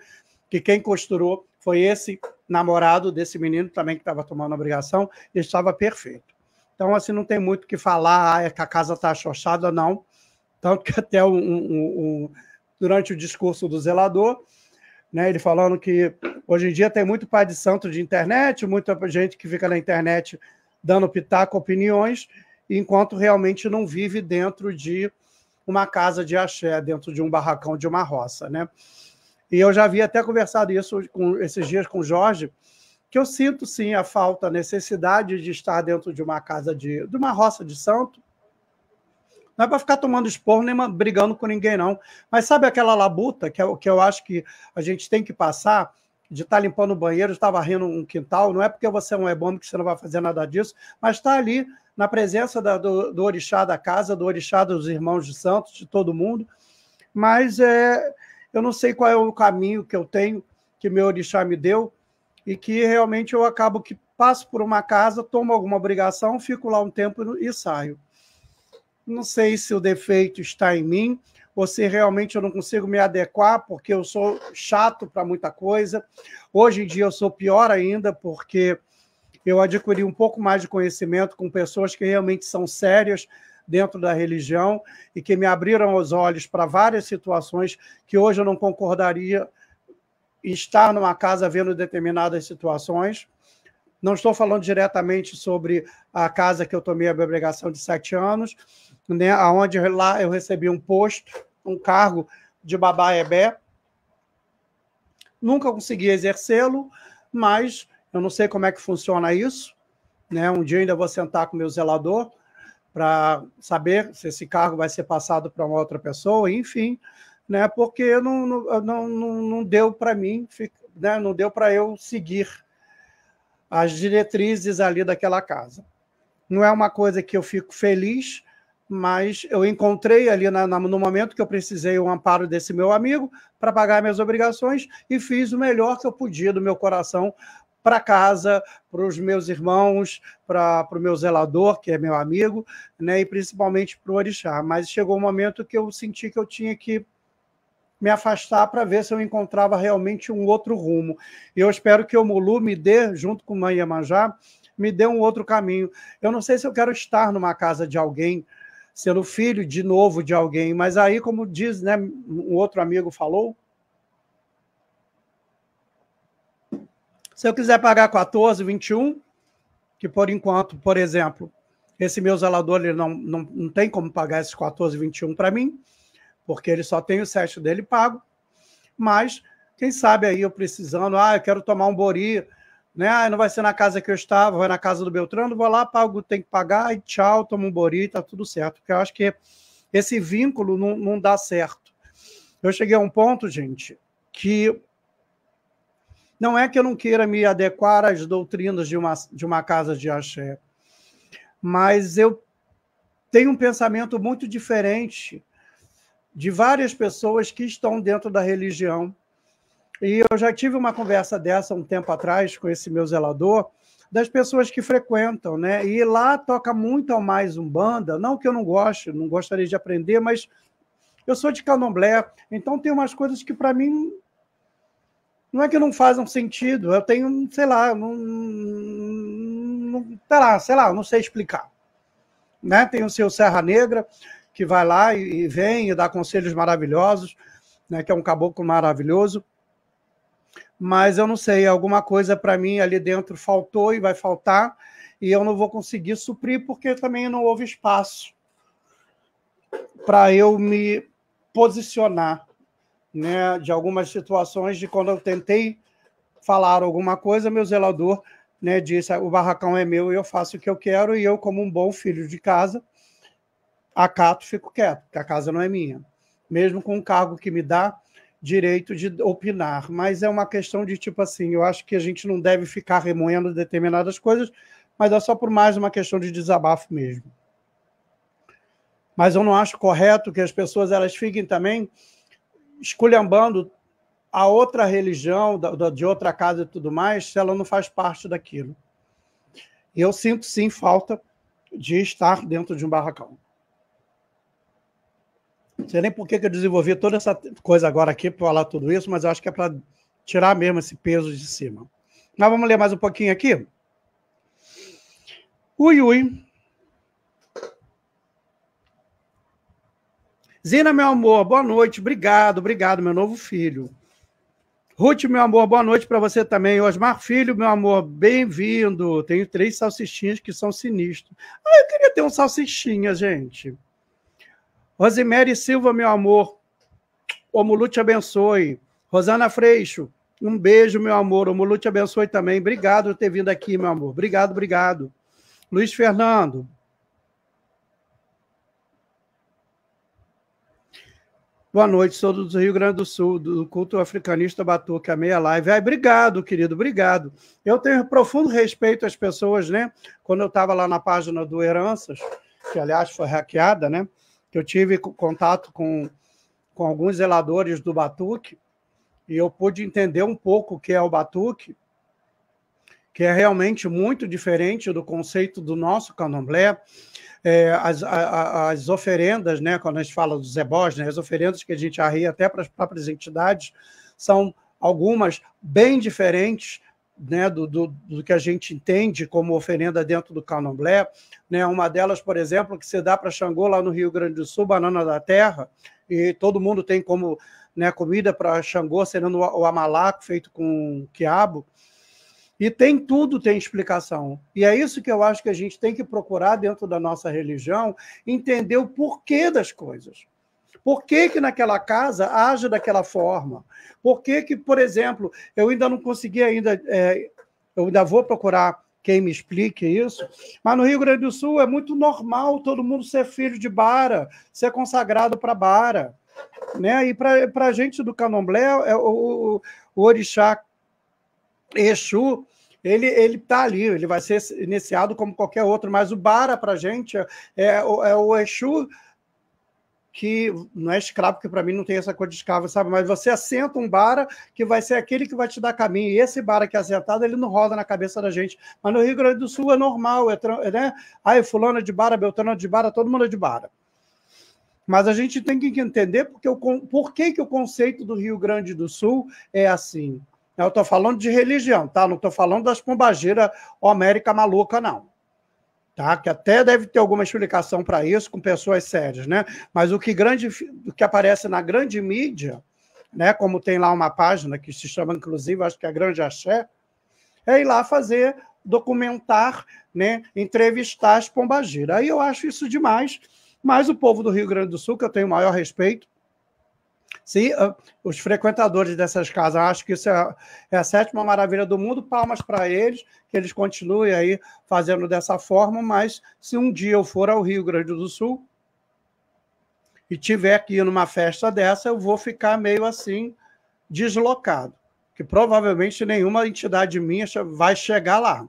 que quem costurou foi esse namorado desse menino também que estava tomando obrigação e estava perfeito. Então, assim, não tem muito o que falar, ah, é que a casa está achochada, não. Tanto que até um, um, um, durante o discurso do zelador, né, ele falando que hoje em dia tem muito pai de santo de internet, muita gente que fica na internet dando pitaco, opiniões, enquanto realmente não vive dentro de uma casa de axé, dentro de um barracão de uma roça, né? E eu já havia até conversado isso com, esses dias com o Jorge, que eu sinto sim a falta, a necessidade de estar dentro de uma casa de, de uma roça de santo. Não é para ficar tomando esporro nem brigando com ninguém, não. Mas sabe aquela labuta que, é, que eu acho que a gente tem que passar? de estar tá limpando o banheiro, de tá estar varrendo um quintal, não é porque você é um que você não vai fazer nada disso, mas está ali na presença da, do, do orixá da casa, do orixá dos irmãos de Santos, de todo mundo. Mas é, eu não sei qual é o caminho que eu tenho, que meu orixá me deu, e que realmente eu acabo que passo por uma casa, tomo alguma obrigação, fico lá um tempo e saio. Não sei se o defeito está em mim, ou se realmente eu não consigo me adequar, porque eu sou chato para muita coisa. Hoje em dia eu sou pior ainda, porque eu adquiri um pouco mais de conhecimento com pessoas que realmente são sérias dentro da religião e que me abriram os olhos para várias situações que hoje eu não concordaria estar numa casa vendo determinadas situações. Não estou falando diretamente sobre a casa que eu tomei a obrigação de sete anos, né, aonde lá eu recebi um posto, um cargo de babá ebé. Nunca consegui exercê-lo, mas eu não sei como é que funciona isso. Né? Um dia ainda vou sentar com o meu zelador para saber se esse cargo vai ser passado para uma outra pessoa, enfim, né? Porque não, não, não, não deu para mim, né? não deu para eu seguir as diretrizes ali daquela casa. Não é uma coisa que eu fico feliz, mas eu encontrei ali na, na, no momento que eu precisei o um amparo desse meu amigo para pagar minhas obrigações e fiz o melhor que eu podia do meu coração para casa, para os meus irmãos, para o meu zelador, que é meu amigo, né, e principalmente para o orixá. Mas chegou um momento que eu senti que eu tinha que me afastar para ver se eu encontrava realmente um outro rumo. E eu espero que o Mulu me dê, junto com Mãe Iemanjá, me dê um outro caminho. Eu não sei se eu quero estar numa casa de alguém, sendo filho de novo de alguém, mas aí, como diz, né, um outro amigo falou, Se eu quiser pagar 14, 21, que por enquanto, por exemplo, esse meu zelador ele não, não, não tem como pagar esses 14, 21 para mim, porque ele só tem o sexto dele pago. Mas, quem sabe aí eu precisando, ah, eu quero tomar um bori, né? Ah, não vai ser na casa que eu estava, vai na casa do Beltrano, vou lá, pago, tem que pagar, e tchau, tomo um bori, tá tudo certo. Porque eu acho que esse vínculo não, não dá certo. Eu cheguei a um ponto, gente, que não é que eu não queira me adequar às doutrinas de uma, de uma casa de axé, mas eu tenho um pensamento muito diferente de várias pessoas que estão dentro da religião. E eu já tive uma conversa dessa um tempo atrás com esse meu zelador, das pessoas que frequentam, né? E lá toca muito ao mais umbanda, não que eu não goste, não gostaria de aprender, mas eu sou de candomblé, então tem umas coisas que para mim não é que não fazem sentido, eu tenho, sei lá, não, não, sei lá, sei lá, não sei explicar. Né? Tem o seu Serra Negra, que vai lá e, vem e dá conselhos maravilhosos, né? que é um caboclo maravilhoso. Mas eu não sei, alguma coisa para mim ali dentro faltou e vai faltar, e eu não vou conseguir suprir porque também não houve espaço para eu me posicionar né, de algumas situações de quando eu tentei falar alguma coisa, meu zelador né, disse: o barracão é meu e eu faço o que eu quero, e eu, como um bom filho de casa, acato fico quieto, porque a casa não é minha. Mesmo com um cargo que me dá direito de opinar, mas é uma questão de tipo assim, eu acho que a gente não deve ficar remoendo determinadas coisas, mas é só por mais uma questão de desabafo mesmo. Mas eu não acho correto que as pessoas elas fiquem também esculhambando a outra religião, da, de outra casa e tudo mais, se ela não faz parte daquilo. eu sinto, sim, falta de estar dentro de um barracão. Não sei nem por que, que eu desenvolvi toda essa coisa agora aqui para falar tudo isso, mas eu acho que é para tirar mesmo esse peso de cima. Mas vamos ler mais um pouquinho aqui? Ui, ui, Zina, meu amor, boa noite. Obrigado, obrigado, meu novo filho. Ruth, meu amor, boa noite para você também. Osmar Filho, meu amor, bem-vindo. Tenho três salsichinhas que são sinistros. Ah, eu queria ter um salsichinha, gente. Rosemary Silva, meu amor, o te abençoe. Rosana Freixo, um beijo, meu amor. O te abençoe também. Obrigado por ter vindo aqui, meu amor. Obrigado, obrigado. Luiz Fernando, Boa noite, sou do Rio Grande do Sul, do culto africanista Batuque, a meia live. Ai, obrigado, querido, obrigado. Eu tenho profundo respeito às pessoas, né? Quando eu estava lá na página do Heranças, que aliás foi hackeada, né? Que eu tive contato com, com alguns zeladores do Batuque e eu pude entender um pouco o que é o Batuque, que é realmente muito diferente do conceito do nosso candomblé é, as, a, as, oferendas, né, quando a gente fala dos ebós, né, as oferendas que a gente arria até para as próprias entidades, são algumas bem diferentes né, do, do, do, que a gente entende como oferenda dentro do candomblé. Né, uma delas, por exemplo, que se dá para Xangô lá no Rio Grande do Sul, Banana da Terra, e todo mundo tem como né, comida para Xangô, sendo o, o amalaco feito com quiabo. E tem tudo tem explicação. E é isso que eu acho que a gente tem que procurar dentro da nossa religião, entender o porquê das coisas. Por que, que naquela casa haja daquela forma? Por que, que, por exemplo, eu ainda não consegui ainda, é, eu ainda vou procurar quem me explique isso, mas no Rio Grande do Sul é muito normal todo mundo ser filho de Bara, ser consagrado para Bara. Né? E para a gente do Candomblé, é, o, o, o orixá Exu ele ele está ali, ele vai ser iniciado como qualquer outro, mas o Bara para a gente é, é, o, é o Exu que não é escravo, que para mim não tem essa coisa de escravo, sabe? Mas você assenta um bara que vai ser aquele que vai te dar caminho. E esse bara que é assentado, ele não roda na cabeça da gente. Mas no Rio Grande do Sul é normal, é, né? Aí, fulano é de bara, beltrano é de bara, todo mundo é de bara. Mas a gente tem que entender porque o, por que, que o conceito do Rio Grande do Sul é assim. Eu estou falando de religião, tá? Não estou falando das pombageiras homérica maluca, não. Tá? Que até deve ter alguma explicação para isso com pessoas sérias, né? Mas o que, grande, o que aparece na grande mídia, né? Como tem lá uma página que se chama, inclusive, acho que é Grande Axé, é ir lá fazer, documentar, né? Entrevistar as pombageiras. Aí eu acho isso demais. Mas o povo do Rio Grande do Sul, que eu tenho o maior respeito, se uh, ah, os frequentadores dessas casas acham que isso é, é a sétima maravilha do mundo, palmas para eles, que eles continuem aí fazendo dessa forma, mas se um dia eu for ao Rio Grande do Sul e tiver aqui numa festa dessa, eu vou ficar meio assim deslocado, que provavelmente nenhuma entidade minha vai chegar lá,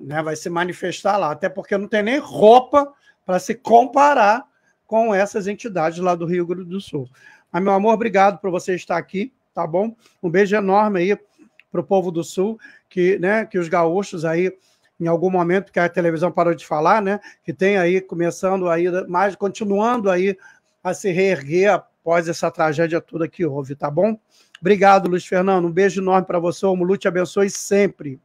né? vai se manifestar lá, até porque não tem nem roupa para se comparar com essas entidades lá do Rio Grande do Sul. Ah meu amor, obrigado por você estar aqui, tá bom? Um beijo enorme aí para o povo do Sul, que, né, que os gaúchos aí, em algum momento, que a televisão parou de falar, né? Que tem aí, começando aí, mas continuando aí a se reerguer após essa tragédia toda que houve, tá bom? Obrigado, Luiz Fernando. Um beijo enorme para você. O Mulu te abençoe sempre.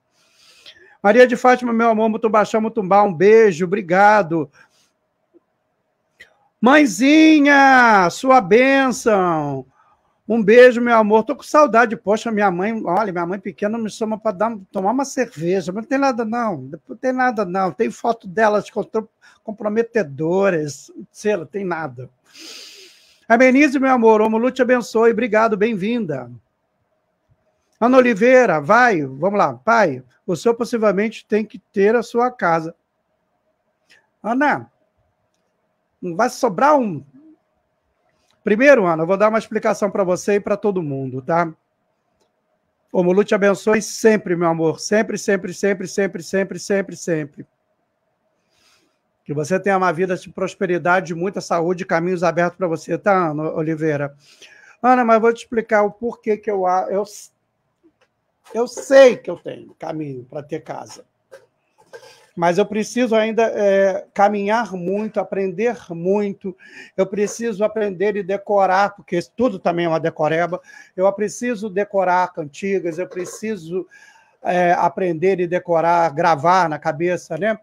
Maria de Fátima, meu amor, Mutumbá, Mutumbá, um beijo, obrigado. Mãezinha, sua bênção. Um beijo, meu amor. Tô com saudade. Poxa, minha mãe, olha, minha mãe pequena me chama para tomar uma cerveja. Mas não tem nada, não. Não tem nada, não. Tem foto delas comprometedoras. Sei lá, tem nada. Amenize, meu amor. O te abençoe. Obrigado, bem-vinda. Ana Oliveira, vai, vamos lá. Pai, o senhor possivelmente tem que ter a sua casa. Ana, vai sobrar um. Primeiro, Ana, eu vou dar uma explicação para você e para todo mundo, tá? O Mulu te abençoe sempre, meu amor. Sempre, sempre, sempre, sempre, sempre, sempre, sempre. Que você tenha uma vida de prosperidade, muita saúde, caminhos abertos para você, tá, Ana Oliveira? Ana, mas vou te explicar o porquê que eu eu, eu sei que eu tenho caminho para ter casa mas eu preciso ainda é, caminhar muito, aprender muito, eu preciso aprender e decorar, porque tudo também é uma decoreba, eu preciso decorar cantigas, eu preciso é, aprender e decorar, gravar na cabeça, né?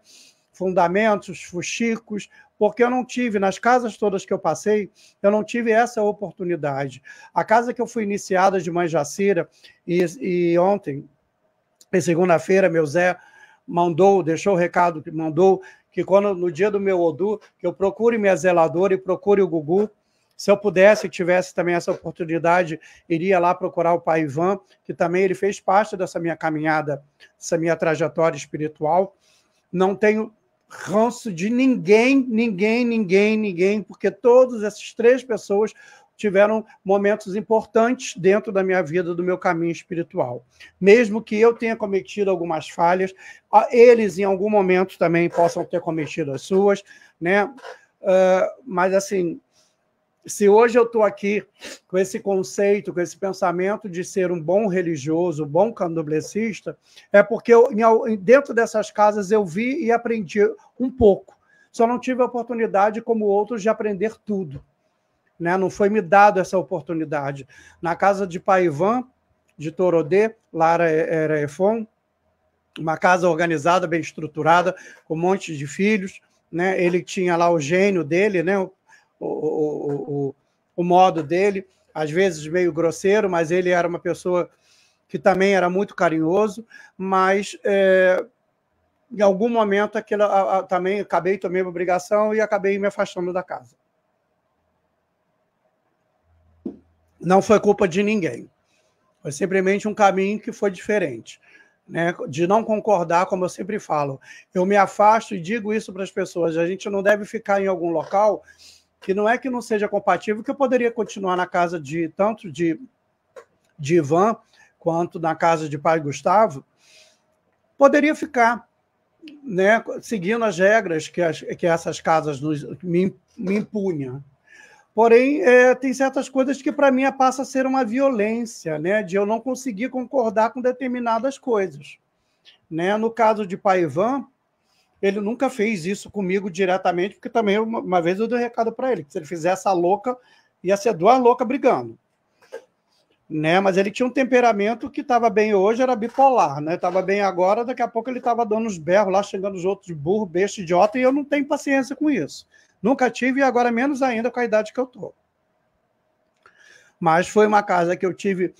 fundamentos, fuxicos, porque eu não tive, nas casas todas que eu passei, eu não tive essa oportunidade. A casa que eu fui iniciada de Mãe Jacira, e, e ontem, segunda-feira, meu Zé mandou, deixou o recado que mandou, que quando no dia do meu Odu, que eu procure minha zeladora e procure o Gugu. Se eu pudesse, tivesse também essa oportunidade, iria lá procurar o pai Ivan, que também ele fez parte dessa minha caminhada, dessa minha trajetória espiritual. Não tenho ranço de ninguém, ninguém, ninguém, ninguém, porque todas essas três pessoas tiveram momentos importantes dentro da minha vida, do meu caminho espiritual. Mesmo que eu tenha cometido algumas falhas, eles em algum momento também possam ter cometido as suas, né? Uh, mas assim, se hoje eu estou aqui com esse conceito, com esse pensamento de ser um bom religioso, um bom candomblessista, é porque eu, dentro dessas casas eu vi e aprendi um pouco. Só não tive a oportunidade, como outros, de aprender tudo né? Não foi me dado essa oportunidade. Na casa de pai Ivan de Torodê, Lara era Efon, uma casa organizada, bem estruturada, com um monte de filhos, né? Ele tinha lá o gênio dele, né? O, o, o, o modo dele, às vezes meio grosseiro, mas ele era uma pessoa que também era muito carinhoso, mas é, em algum momento aquilo, a, a, também acabei, tomei a obrigação e acabei me afastando da casa. não foi culpa de ninguém. Foi simplesmente um caminho que foi diferente. Né, de não concordar, como eu sempre falo. Eu me afasto e digo isso para as pessoas. A gente não deve ficar em algum local que não é que não seja compatível, que eu poderia continuar na casa de tanto de, de Ivan quanto na casa de pai Gustavo, poderia ficar, né, seguindo as regras que, as, que essas casas nos, me, me impunham. Porém, é, tem certas coisas que para mim passa a ser uma violência, né? De eu não conseguir concordar com determinadas coisas, né? No caso de Paivan, ele nunca fez isso comigo diretamente, porque também uma, uma vez eu dei um recado para ele que se ele fizesse a louca, ia ser duas loucas brigando, né? Mas ele tinha um temperamento que estava bem hoje, era bipolar, né? estava bem agora, daqui a pouco ele estava dando uns berros lá, chegando os outros burro, besta, idiota, e eu não tenho paciência com isso. Nunca tive e agora menos ainda com a idade que eu estou. Mas foi uma casa que eu tive,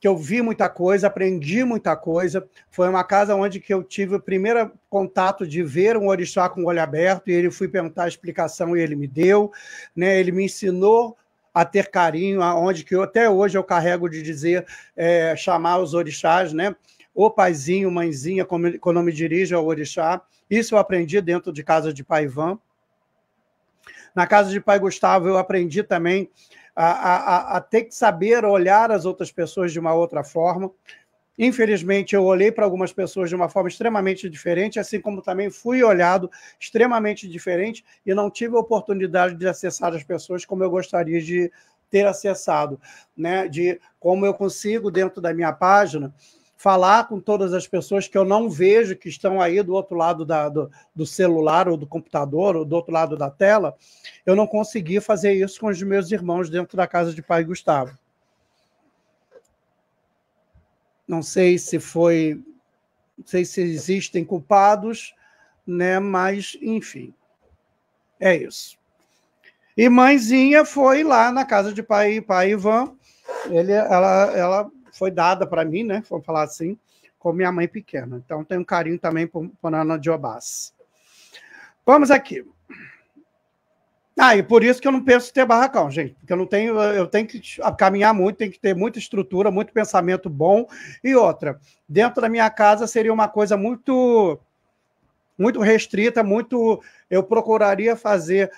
que eu vi muita coisa, aprendi muita coisa. Foi uma casa onde que eu tive o primeiro contato de ver um orixá com o olho aberto e ele fui perguntar a explicação e ele me deu, né? Ele me ensinou a ter carinho, aonde que eu, até hoje eu carrego de dizer, é, chamar os orixás, né? O paizinho, mãezinha, como, como me dirige ao orixá. Isso eu aprendi dentro de casa de Paivan. Na casa de pai Gustavo, eu aprendi também a, a, a ter que saber olhar as outras pessoas de uma outra forma. Infelizmente, eu olhei para algumas pessoas de uma forma extremamente diferente, assim como também fui olhado extremamente diferente e não tive a oportunidade de acessar as pessoas como eu gostaria de ter acessado, né? De como eu consigo dentro da minha página falar com todas as pessoas que eu não vejo que estão aí do outro lado da, do, do, celular ou do computador ou do outro lado da tela, eu não consegui fazer isso com os meus irmãos dentro da casa de pai Gustavo. Não sei se foi, não sei se existem culpados, né? Mas enfim, é isso. E mãezinha foi lá na casa de pai pai Ivan. Ele, ela, ela foi dada para mim, né? Vamos falar assim, com minha mãe pequena. Então tenho um carinho também por, por Ana Diobás. Vamos aqui. Ah, e por isso que eu não penso ter barracão, gente, porque eu não tenho, eu tenho que caminhar muito, tenho que ter muita estrutura, muito pensamento bom e outra. Dentro da minha casa seria uma coisa muito muito restrita, muito eu procuraria fazer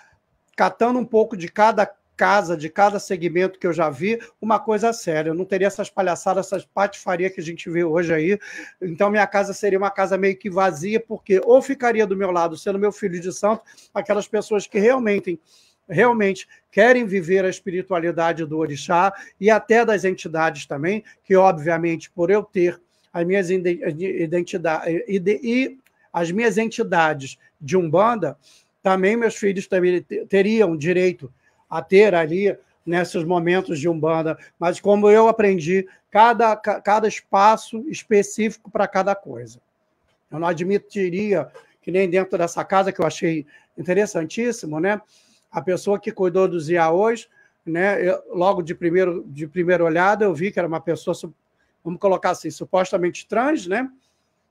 catando um pouco de cada casa, de cada segmento que eu já vi, uma coisa séria. Eu não teria essas palhaçadas, essas patifaria que a gente vê hoje aí. Então, minha casa seria uma casa meio que vazia, porque ou ficaria do meu lado, sendo meu filho de santo, aquelas pessoas que realmente realmente querem viver a espiritualidade do orixá e até das entidades também, que obviamente por eu ter as minhas identidade e as minhas entidades de umbanda, também meus filhos também teriam direito a ter ali nesses momentos de umbanda, mas como eu aprendi, cada, cada espaço específico para cada coisa. Eu não admitiria que nem dentro dessa casa que eu achei interessantíssimo, né? A pessoa que cuidou dos iaôs, né? Eu, logo de primeiro de primeira olhada eu vi que era uma pessoa vamos colocar assim, supostamente trans, né?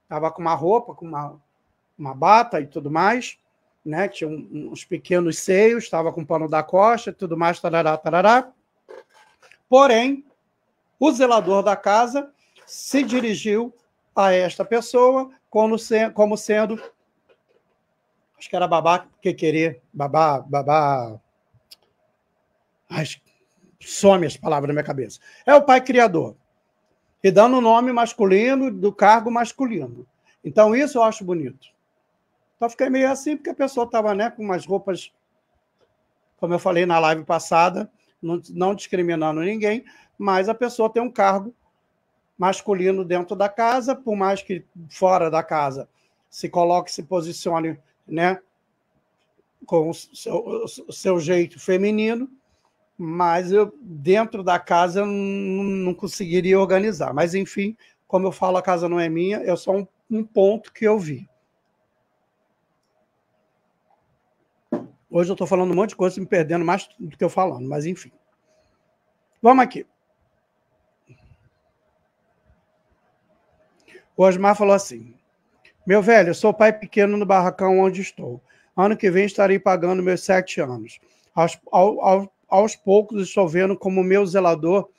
Tava com uma roupa, com uma uma bata e tudo mais né? Tinha uns pequenos seios, estava com pano da costa, tudo mais, tarará, tarará. Porém, o zelador da casa se dirigiu a esta pessoa como, se, como sendo acho que era babá que querer, babá, babá. Ai, some as palavras na minha cabeça. É o pai criador. E dando o nome masculino do cargo masculino. Então, isso eu acho bonito. Então fiquei meio assim, porque a pessoa estava né, com umas roupas, como eu falei na live passada, não, não discriminando ninguém, mas a pessoa tem um cargo masculino dentro da casa, por mais que fora da casa se coloque, se posicione né, com o seu, o seu jeito feminino, mas eu dentro da casa eu não conseguiria organizar. Mas enfim, como eu falo, a casa não é minha, é só um, um ponto que eu vi. Hoje eu estou falando um monte de coisa, me perdendo mais do que eu falando, mas enfim. Vamos aqui. O Osmar falou assim: Meu velho, eu sou pai pequeno no barracão onde estou. Ano que vem estarei pagando meus sete anos. Aos, aos poucos estou vendo como meu zelador,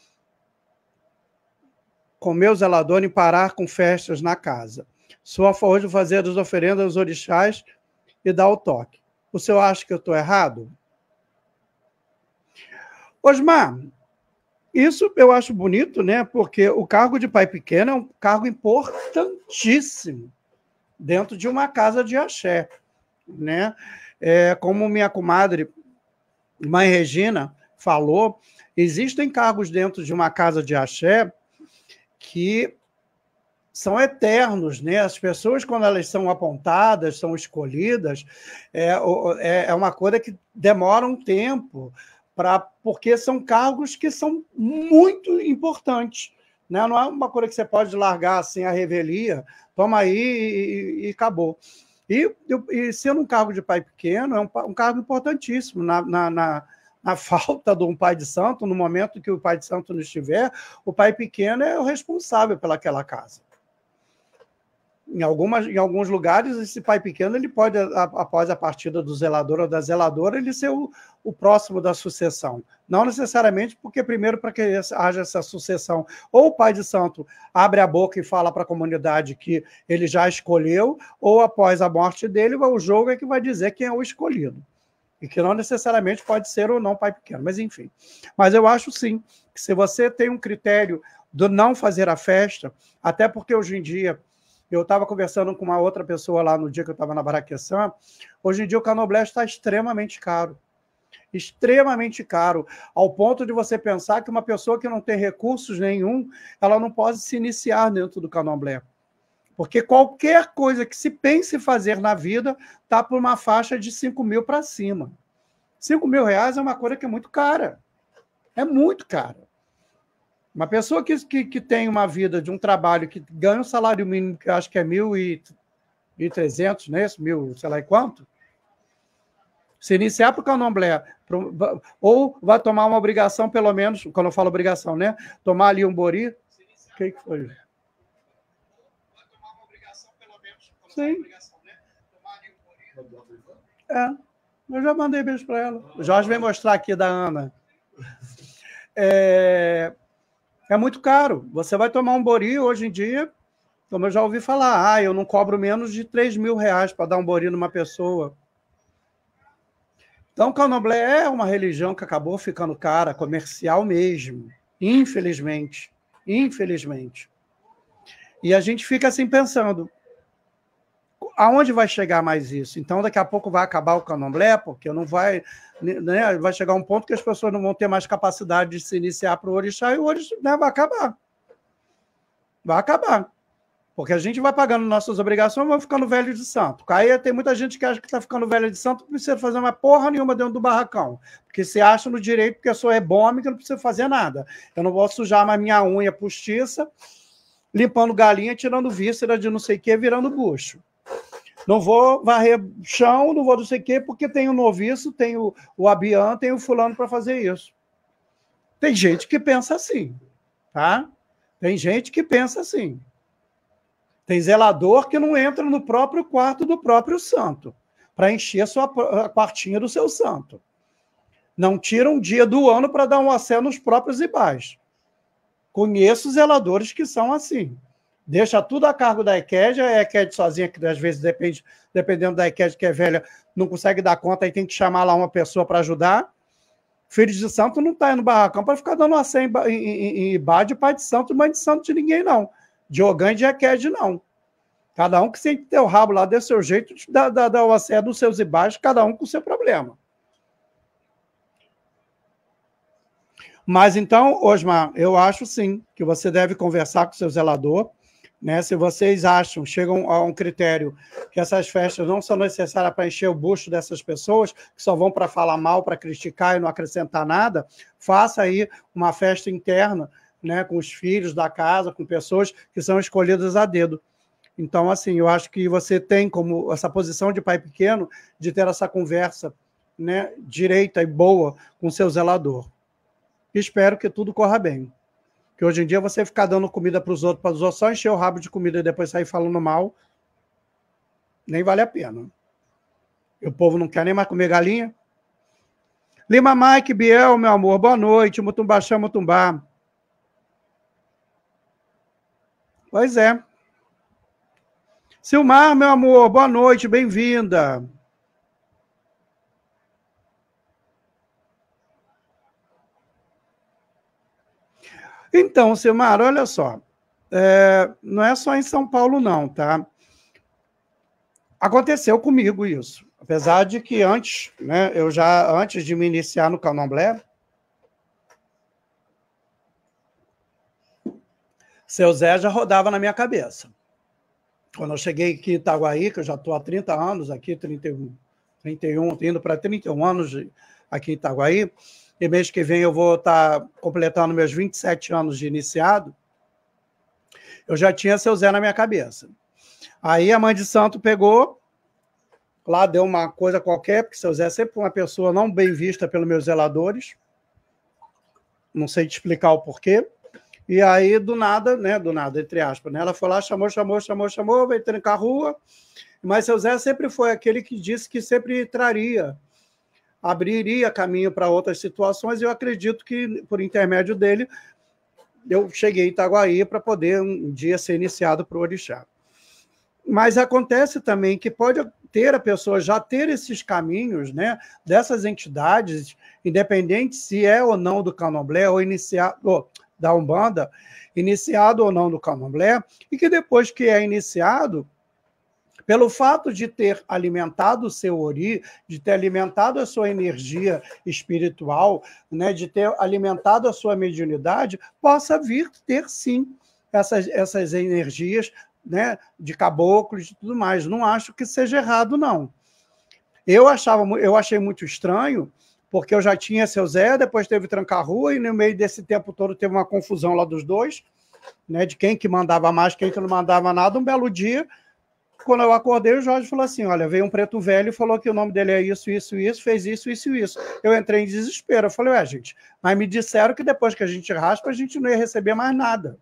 com meu zelador, em parar com festas na casa. Sou a favor de fazer as oferendas aos orixás e dar o toque. O senhor acha que eu estou errado? Osmar, isso eu acho bonito, né? Porque o cargo de pai pequeno é um cargo importantíssimo dentro de uma casa de axé, né? É, como minha comadre, mãe Regina, falou, existem cargos dentro de uma casa de axé que são eternos, né? As pessoas, quando elas são apontadas, são escolhidas, é, é, é uma coisa que demora um tempo, para, porque são cargos que são muito importantes. Né? Não é uma coisa que você pode largar assim a revelia, toma aí e, e, e acabou. E, e, sendo um cargo de pai pequeno, é um, um cargo importantíssimo na, na, na na falta de um pai de santo, no momento que o pai de santo não estiver, o pai pequeno é o responsável pelaquela casa em, algumas, em alguns lugares, esse pai pequeno ele pode, após a partida do zelador ou da zeladora, ele ser o, o próximo da sucessão. Não necessariamente porque, primeiro, para que haja essa sucessão, ou o pai de santo abre a boca e fala para a comunidade que ele já escolheu, ou após a morte dele, o jogo é que vai dizer quem é o escolhido. E que não necessariamente pode ser ou não pai pequeno, mas enfim. Mas eu acho sim que se você tem um critério do não fazer a festa, até porque hoje em dia eu estava conversando com uma outra pessoa lá no dia que eu estava na Baraqueçã. Hoje em dia o canoblé está extremamente caro. Extremamente caro, ao ponto de você pensar que uma pessoa que não tem recursos nenhum, ela não pode se iniciar dentro do canoblé. Porque qualquer coisa que se pense fazer na vida está por uma faixa de 5 mil para cima. 5 mil reais é uma coisa que é muito cara. É muito cara. Uma pessoa que, que, que, tem uma vida de um trabalho que ganha um salário mínimo, que eu acho que é 1.300, né? Mil, sei lá quanto. Se iniciar para o candomblé, pro, ou vai tomar uma obrigação, pelo menos, quando eu falo obrigação, né? Tomar ali um bori. O que, que foi? Sim. É, eu já mandei beijo para ela. O Jorge vem mostrar aqui da Ana. É, é muito caro. Você vai tomar um bori hoje em dia, como eu já ouvi falar, ah, eu não cobro menos de 3 mil reais para dar um bori numa pessoa. Então, o é uma religião que acabou ficando cara, comercial mesmo, infelizmente, infelizmente. E a gente fica assim pensando, aonde vai chegar mais isso? Então, daqui a pouco vai acabar o candomblé, porque não vai. Né, vai chegar um ponto que as pessoas não vão ter mais capacidade de se iniciar para o orixá e o orixá né, vai acabar. Vai acabar. Porque a gente vai pagando nossas obrigações, vai ficando velho de santo. Aí tem muita gente que acha que está ficando velho de santo, não precisa fazer uma porra nenhuma dentro do barracão. Porque se acha no direito, porque eu sou que não precisa fazer nada. Eu não vou sujar mais minha unha postiça, limpando galinha, tirando víscera de não sei o quê, virando bucho. Não vou varrer chão, não vou não sei o quê, porque tem o noviço, tem o, o Abian, tem o fulano para fazer isso. Tem gente que pensa assim, tá? Tem gente que pensa assim. Tem zelador que não entra no próprio quarto do próprio santo para encher sua a quartinha do seu santo. Não tira um dia do ano para dar um acé nos próprios ibais. Conheço zeladores que são assim deixa tudo a cargo da EQED, a EQED sozinha, que às vezes depende, dependendo da EQED que é velha, não consegue dar conta, e tem que chamar lá uma pessoa para ajudar. Filhos de santo não está indo barracão para ficar dando a em, em, bar de pai de santo, mãe de santo de ninguém, não. De Ogã e de EQED, não. Cada um que sente teu rabo lá, dê seu jeito, da, dá o acesso dos seus ibás, cada um com o seu problema. Mas então, Osmar, eu acho sim que você deve conversar com o seu zelador, né? Se vocês acham, chegam a um critério que essas festas não são necessárias para encher o bucho dessas pessoas, que só vão para falar mal, para criticar e não acrescentar nada, faça aí uma festa interna, né, com os filhos da casa, com pessoas que são escolhidas a dedo. Então, assim, eu acho que você tem como essa posição de pai pequeno de ter essa conversa, né, direita e boa com seu zelador. Espero que tudo corra bem. Que hoje em dia você ficar dando comida para os outros, para os outros só encher o rabo de comida e depois sair falando mal, nem vale a pena. E o povo não quer nem mais comer galinha. Lima Mike, Biel, meu amor, boa noite. Mutumbaxá, Mutumbá. Pois é. Silmar, meu amor, boa noite, bem-vinda. Então, Silmar, olha só. É, não é só em São Paulo, não, tá? Aconteceu comigo isso. Apesar de que antes, né, eu já, antes de me iniciar no Candomblé, seu Zé já rodava na minha cabeça. Quando eu cheguei aqui em Itaguaí, que eu já estou há 30 anos aqui, 31, 31 indo para 31 anos aqui em Itaguaí, e mês que vem eu vou estar tá completando meus 27 anos de iniciado, eu já tinha seu Zé na minha cabeça. Aí a mãe de santo pegou, lá deu uma coisa qualquer, porque seu Zé é sempre uma pessoa não bem vista pelos meus zeladores, não sei te explicar o porquê. E aí, do nada, né? Do nada, entre aspas, né? Ela foi lá, chamou, chamou, chamou, chamou, veio trancar a rua. Mas seu Zé sempre foi aquele que disse que sempre traria abriria caminho para outras situações. E eu acredito que, por intermédio dele, eu cheguei em Itaguaí para poder um dia ser iniciado para o Orixá. Mas acontece também que pode ter a pessoa já ter esses caminhos, né, dessas entidades, independente se é ou não do Candomblé ou iniciado ou da Umbanda, iniciado ou não do Candomblé, e que depois que é iniciado, pelo fato de ter alimentado o seu ori, de ter alimentado a sua energia espiritual, né, de ter alimentado a sua mediunidade, possa vir ter sim essas, essas energias né, de caboclos e tudo mais. Não acho que seja errado, não. Eu achava, eu achei muito estranho, porque eu já tinha seu Zé, depois teve trancar rua, e no meio desse tempo todo teve uma confusão lá dos dois, né, de quem que mandava mais, quem que não mandava nada. Um belo dia, quando eu acordei, o Jorge falou assim: olha, veio um preto velho, e falou que o nome dele é isso, isso, isso, fez isso, isso, isso. Eu entrei em desespero. Eu falei, ué, gente, mas me disseram que depois que a gente raspa, a gente não ia receber mais nada.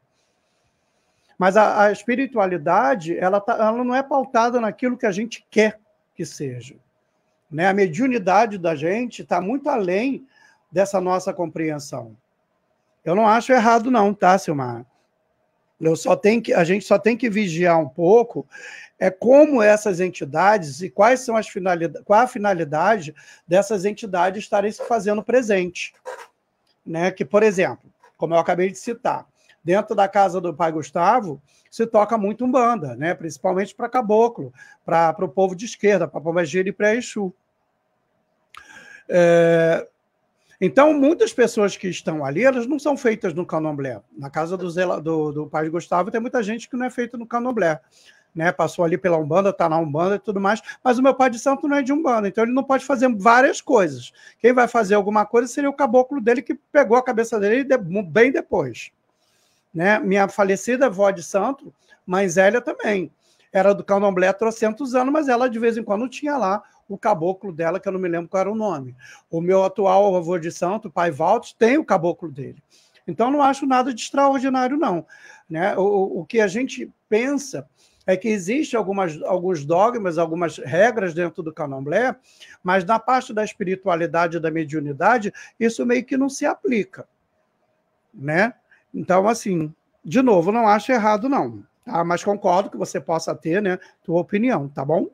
Mas a, a espiritualidade, ela, tá, ela não é pautada naquilo que a gente quer que seja. Né? A mediunidade da gente está muito além dessa nossa compreensão. Eu não acho errado, não, tá, Silmar? Eu só que, a gente só tem que vigiar um pouco é como essas entidades e quais são as finalidades, qual a finalidade dessas entidades estarem se fazendo presente. Né? Que, por exemplo, como eu acabei de citar, dentro da casa do pai Gustavo se toca muito umbanda, né? principalmente para caboclo, para o povo de esquerda, para pombagira e para Exu. É, então, muitas pessoas que estão ali, elas não são feitas no candomblé. Na casa do, Zela, do, do pai Gustavo, tem muita gente que não é feita no candomblé. Né, passou ali pela Umbanda, está na Umbanda e tudo mais, mas o meu pai de santo não é de Umbanda, então ele não pode fazer várias coisas. Quem vai fazer alguma coisa seria o caboclo dele que pegou a cabeça dele bem depois. Né? Minha falecida avó de santo, mãe Zélia também, era do candomblé há 300 anos, mas ela de vez em quando tinha lá o caboclo dela, que eu não me lembro qual era o nome. O meu atual avô de santo, pai Valtes, tem o caboclo dele. Então, não acho nada de extraordinário, não. Né? O, o que a gente pensa é que existem algumas, alguns dogmas, algumas regras dentro do candomblé, mas na parte da espiritualidade e da mediunidade, isso meio que não se aplica. Né? Então, assim, de novo, não acho errado, não. Tá? Mas concordo que você possa ter né, tua opinião, tá bom?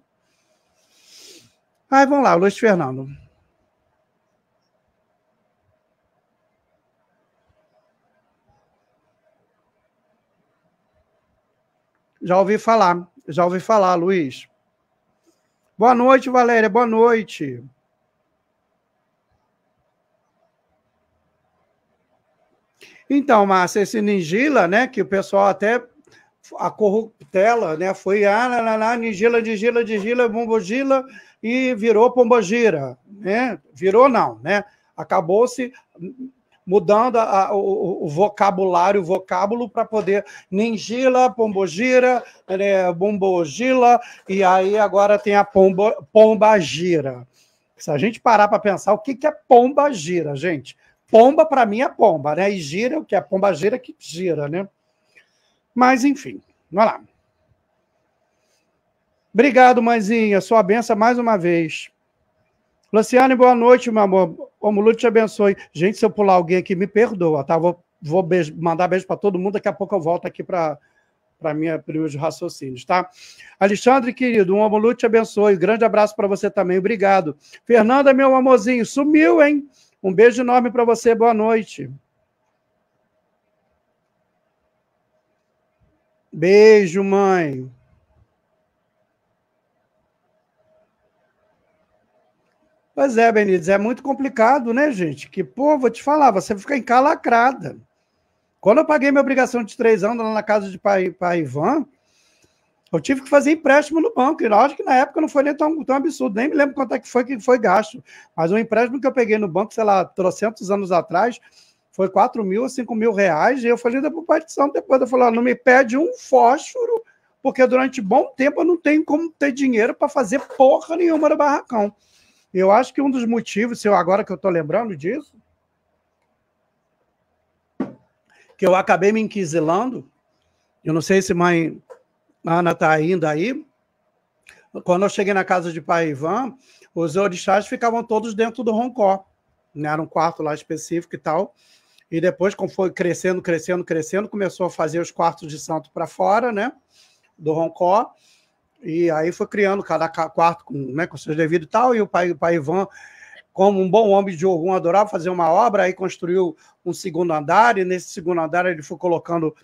Mas vamos lá, Luiz Fernando. Já ouvi falar, já ouvi falar, Luiz. Boa noite, Valéria, boa noite. Então, Márcia, esse Ningila, né, que o pessoal até a corruptela, né, foi ah, lá, lá, lá, Ningila, Ningila, Ningila, Bumbugila, e virou Pombagira, né? Virou não, né? Acabou-se mudando a, a, o, o, vocabulário, o vocábulo para poder Ningila, Pombogira, né, Bombogila, e aí agora tem a pombo, Pombagira. Se a gente parar para pensar, o que, que é Pombagira, gente? Pomba, para mim, é pomba, né? E gira, o que é pomba gira é que gira, né? Mas, enfim, vamos lá. Obrigado, mãezinha. Sua benção mais uma vez. Luciane, boa noite, meu amor. O Mulu te abençoe. Gente, se eu pular alguém aqui, me perdoa, tá? Vou, vou beijo, mandar beijo para todo mundo. Daqui a pouco eu volto aqui para para minha primeira de raciocínios, tá? Alexandre, querido, um amor te abençoe. Grande abraço para você também, obrigado. Fernanda, meu amorzinho, sumiu, hein? Um beijo enorme para você, boa noite. Beijo, mãe. Pois é, Benítez, é muito complicado, né, gente? Que, pô, vou te falar, você fica encalacrada. Quando eu paguei minha obrigação de três anos lá na casa de pai, pai Ivan, eu tive que fazer empréstimo no banco. E lógico que na época não foi nem tão, tão absurdo, nem me lembro quanto é que foi que foi gasto. Mas o empréstimo que eu peguei no banco, sei lá, trocentos anos atrás, foi quatro mil ou mil reais. E eu falei da partição depois. Eu falei, não me pede um fósforo, porque durante bom tempo eu não tenho como ter dinheiro para fazer porra nenhuma no barracão. Eu acho que um dos motivos, eu, agora que eu estou lembrando disso, que eu acabei me inquisilando, eu não sei se mãe Ana está ainda aí, quando eu cheguei na casa de pai Ivan, os orixás ficavam todos dentro do Roncó, né? era um quarto lá específico e tal, e depois, como foi crescendo, crescendo, crescendo, começou a fazer os quartos de santo para fora, né, do Roncó, e aí foi criando cada quarto com, né, com seus devidos e tal, e o pai, o pai Ivan, como um bom homem de algum, adorava fazer uma obra, aí construiu um segundo andar, e nesse segundo andar ele foi colocando,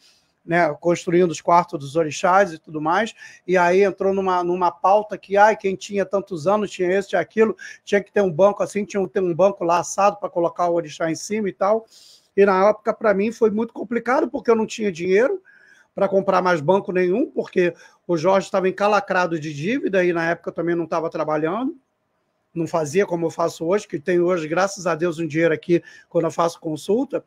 né, construindo os quartos dos orixás e tudo mais, e aí entrou numa, numa pauta que, ai, quem tinha tantos anos, tinha esse, tinha aquilo, tinha que ter um banco assim, tinha que ter um banco laçado para colocar o orixá em cima e tal, e na época, para mim, foi muito complicado, porque eu não tinha dinheiro, para comprar mais banco nenhum, porque o Jorge estava encalacrado de dívida e na época também não estava trabalhando. Não fazia como eu faço hoje, que tenho hoje, graças a Deus, um dinheiro aqui quando eu faço consulta.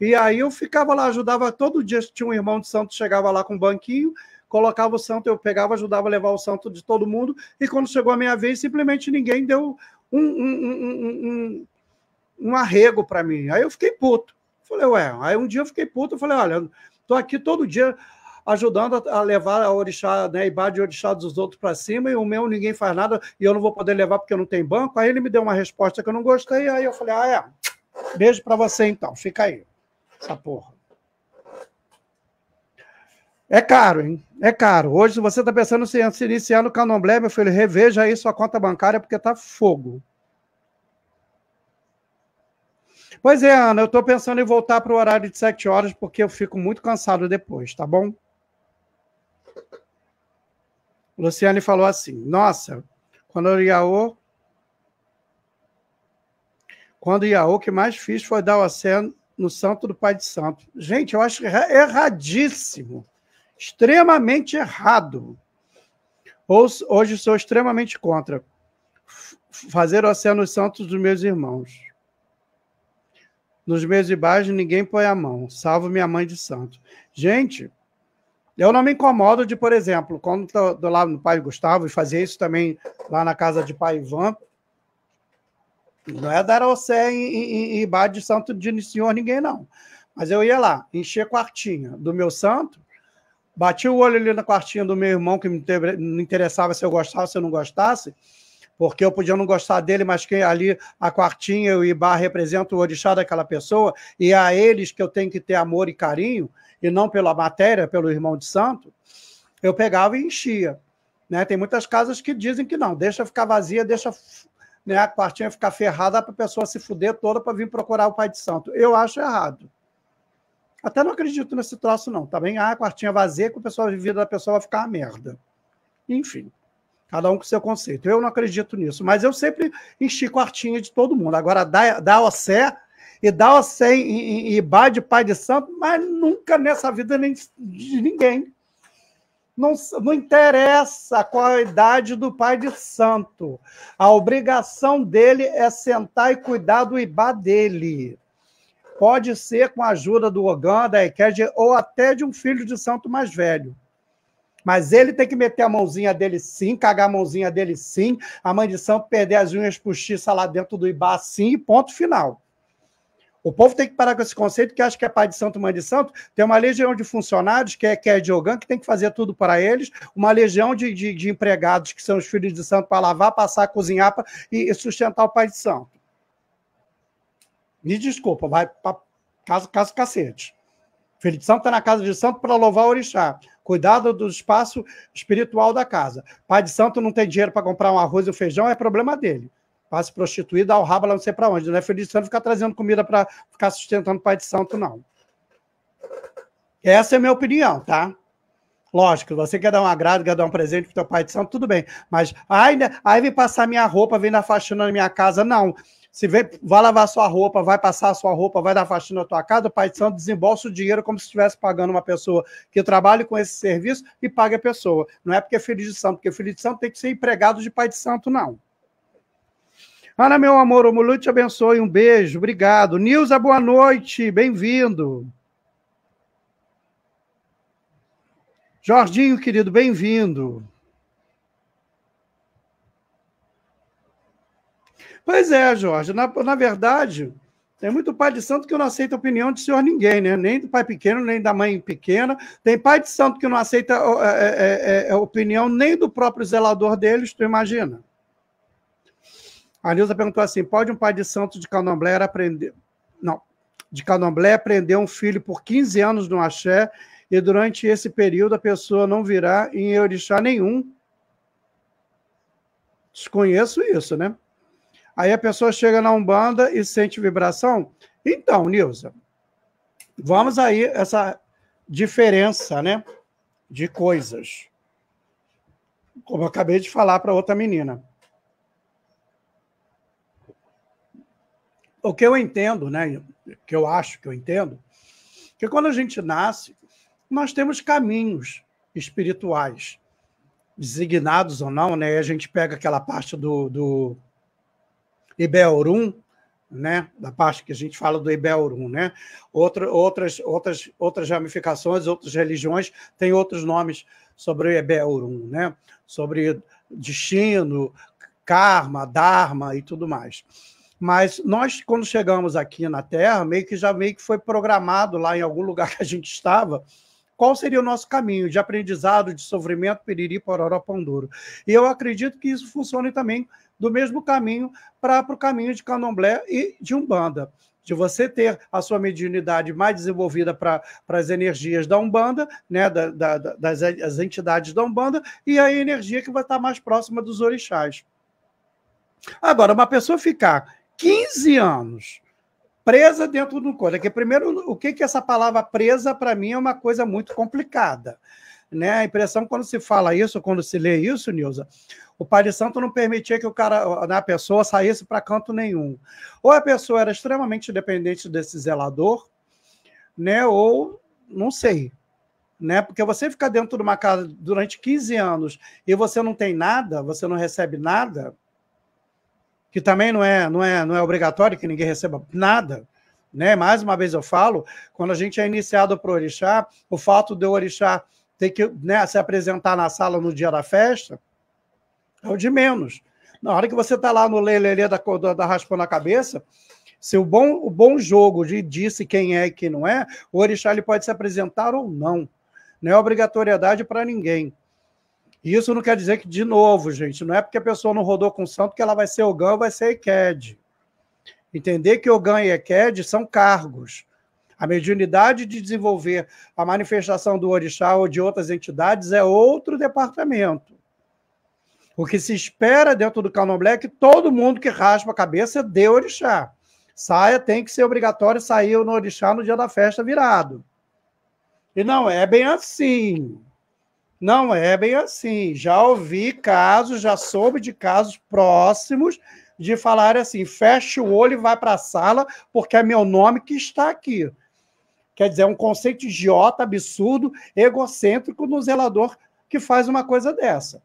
E aí eu ficava lá, ajudava todo dia. Tinha um irmão de santo, chegava lá com um banquinho, colocava o santo, eu pegava, ajudava a levar o santo de todo mundo. E quando chegou a minha vez, simplesmente ninguém deu um, um, um, um, um arrego para mim. Aí eu fiquei puto. Falei, ué, aí um dia eu fiquei puto, eu falei, olha, tô aqui todo dia ajudando a, levar a orixá, né, e de orixá dos outros para cima, e o meu ninguém faz nada, e eu não vou poder levar porque não tem banco. Aí ele me deu uma resposta que eu não gostei, aí eu falei, ah, é, beijo para você então, fica aí, essa porra. É caro, hein? É caro. Hoje, se você está pensando em se iniciar no Candomblé, meu filho, reveja aí sua conta bancária, porque tá fogo. Pois é, Ana, eu estou pensando em voltar para o horário de 7 horas, porque eu fico muito cansado depois, tá bom? Luciane falou assim: Nossa, quando o Iaô. Quando o Iaô, que mais fiz foi dar o aceno no Santo do Pai de Santo. Gente, eu acho erradíssimo. Extremamente errado. Hoje sou extremamente contra fazer o aceno nos santos dos meus irmãos. Nos meus de baixo, ninguém põe a mão, salvo minha mãe de santo. Gente, eu não me incomodo de, por exemplo, quando tô, tô lá no pai Gustavo, e fazia isso também lá na casa de pai Ivan, não é dar Océ em, em, em bar de santo de senhor ninguém, não. Mas eu ia lá, encher a quartinha do meu santo, bati o olho ali na quartinha do meu irmão, que me não interessava se eu gostasse ou se eu não gostasse, porque eu podia não gostar dele, mas que ali a quartinha e o Ibá representam o orixá daquela pessoa, e é a eles que eu tenho que ter amor e carinho, e não pela matéria, pelo irmão de santo, eu pegava e enchia. Né? Tem muitas casas que dizem que não, deixa ficar vazia, deixa né, a quartinha ficar ferrada para a pessoa se fuder toda para vir procurar o pai de santo. Eu acho errado. Até não acredito nesse troço, não. Também tá bem? ah, a quartinha vazia que a, pessoa, a vida da pessoa vai ficar uma merda. Enfim. Cada um com seu conceito. Eu não acredito nisso, mas eu sempre enchi quartinha de todo mundo. Agora, dá, dá o sé e dá o sé e, e, de pai de santo, mas nunca nessa vida nem de ninguém. Não, não interessa qual a idade do pai de santo. A obrigação dele é sentar e cuidar do ibá dele. Pode ser com a ajuda do Ogã, da Eked, ou até de um filho de santo mais velho mas ele tem que meter a mãozinha dele sim, cagar a mãozinha dele sim, a mãe de santo perder as unhas postiça lá dentro do Ibá sim, e ponto final. O povo tem que parar com esse conceito que acha que é pai de santo, mãe de santo. Tem uma legião de funcionários, que é, que é Diogan, que tem que fazer tudo para eles. Uma legião de, de, de empregados, que são os filhos de santo, para lavar, passar, cozinhar pra, e, e, sustentar o pai de santo. Me desculpa, vai para casa, casa cacete. Filho de santo está na casa de santo para louvar o orixá. Cuidado do espaço espiritual da casa. Pai de santo não tem dinheiro para comprar um arroz e um feijão, é problema dele. Passa prostituída, alraba, rabo lá não sei para onde. Não é feliz de santo ficar trazendo comida para ficar sustentando o pai de santo, não. Essa é a minha opinião, tá? Lógico, você quer dar um agrado, quer dar um presente pro teu pai de santo, tudo bem. Mas, ai, né? vem passar minha roupa, vem na faxina na minha casa. Não se vem, vai lavar sua roupa, vai passar sua roupa, vai dar faxina na tua casa, Pai de Santo, desembolsa o dinheiro como se estivesse pagando uma pessoa que trabalhe com esse serviço e pague a pessoa. Não é porque é filho de santo, porque filho de santo tem que ser empregado de Pai de Santo, não. Ana, meu amor, o Mulu te abençoe, um beijo, obrigado. Nilza, boa noite, bem-vindo. Jorginho, querido, bem-vindo. Pois é, Jorge. Na, na verdade, tem muito pai de santo que não aceita a opinião de senhor ninguém, né? Nem do pai pequeno, nem da mãe pequena. Tem pai de santo que não aceita é, é, é, a, opinião nem do próprio zelador deles, tu imagina? A Nilza perguntou assim: pode um pai de santo de candomblé aprender. Não, de candomblé prender um filho por 15 anos no axé e durante esse período a pessoa não virá em Eurixá nenhum. Desconheço isso, né? Aí a pessoa chega na Umbanda e sente vibração. Então, Nilza, vamos aí essa diferença, né, de coisas. Como eu acabei de falar para outra menina. O que eu entendo, né, que eu acho que eu entendo, que quando a gente nasce, nós temos caminhos espirituais, designados ou não, né? A gente pega aquela parte do, do Ibelrum, né, da parte que a gente fala do Ibelrum, né? Outra, outras, outras, outras ramificações, outras religiões têm outros nomes sobre o Ibelrum, né? Sobre destino, karma, dharma e tudo mais. Mas nós, quando chegamos aqui na Terra, meio que já meio que foi programado lá em algum lugar que a gente estava, qual seria o nosso caminho de aprendizado, de sofrimento, piriri, pororó, duro. E eu acredito que isso funcione também do mesmo caminho para o caminho de candomblé e de umbanda. De você ter a sua mediunidade mais desenvolvida para as energias da Umbanda, né, da, da, das as entidades da Umbanda, e a energia que vai estar mais próxima dos orixás. Agora, uma pessoa ficar 15 anos presa dentro do corpo. Que primeiro, o que que essa palavra presa para mim é uma coisa muito complicada, né? A impressão quando se fala isso, quando se lê isso, Nilza, o Pai Santo não permitia que o cara, né, a pessoa saísse para canto nenhum. Ou a pessoa era extremamente dependente desse zelador, né? Ou não sei, né? Porque você ficar dentro de uma casa durante 15 anos e você não tem nada, você não recebe nada, que também não é, não é, não é obrigatório que ninguém receba nada. Né? Mais uma vez eu falo, quando a gente é iniciado para o orixá, o fato de o orixá ter que né, se apresentar na sala no dia da festa, é o de menos. Na hora que você está lá no lelelê da, da, da raspando cabeça, se o bom, o bom jogo de disse quem é e quem não é, o orixá ele pode se apresentar ou não. Não é obrigatoriedade para ninguém. isso não quer dizer que, de novo, gente, não é porque a pessoa não rodou com o santo que ela vai ser Ogã ou vai ser Eked. Entender que Ogã e Eked são cargos. A mediunidade de desenvolver a manifestação do orixá ou de outras entidades é outro departamento. O que se espera dentro do Calno é que todo mundo que raspa a cabeça dê orixá. Saia tem que ser obrigatório sair no orixá no dia da festa virado. E não é bem assim. Não é bem assim. Já ouvi casos, já soube de casos próximos de falar assim: fecha o olho e vai para a sala, porque é meu nome que está aqui. Quer dizer, é um conceito idiota, absurdo, egocêntrico no zelador que faz uma coisa dessa.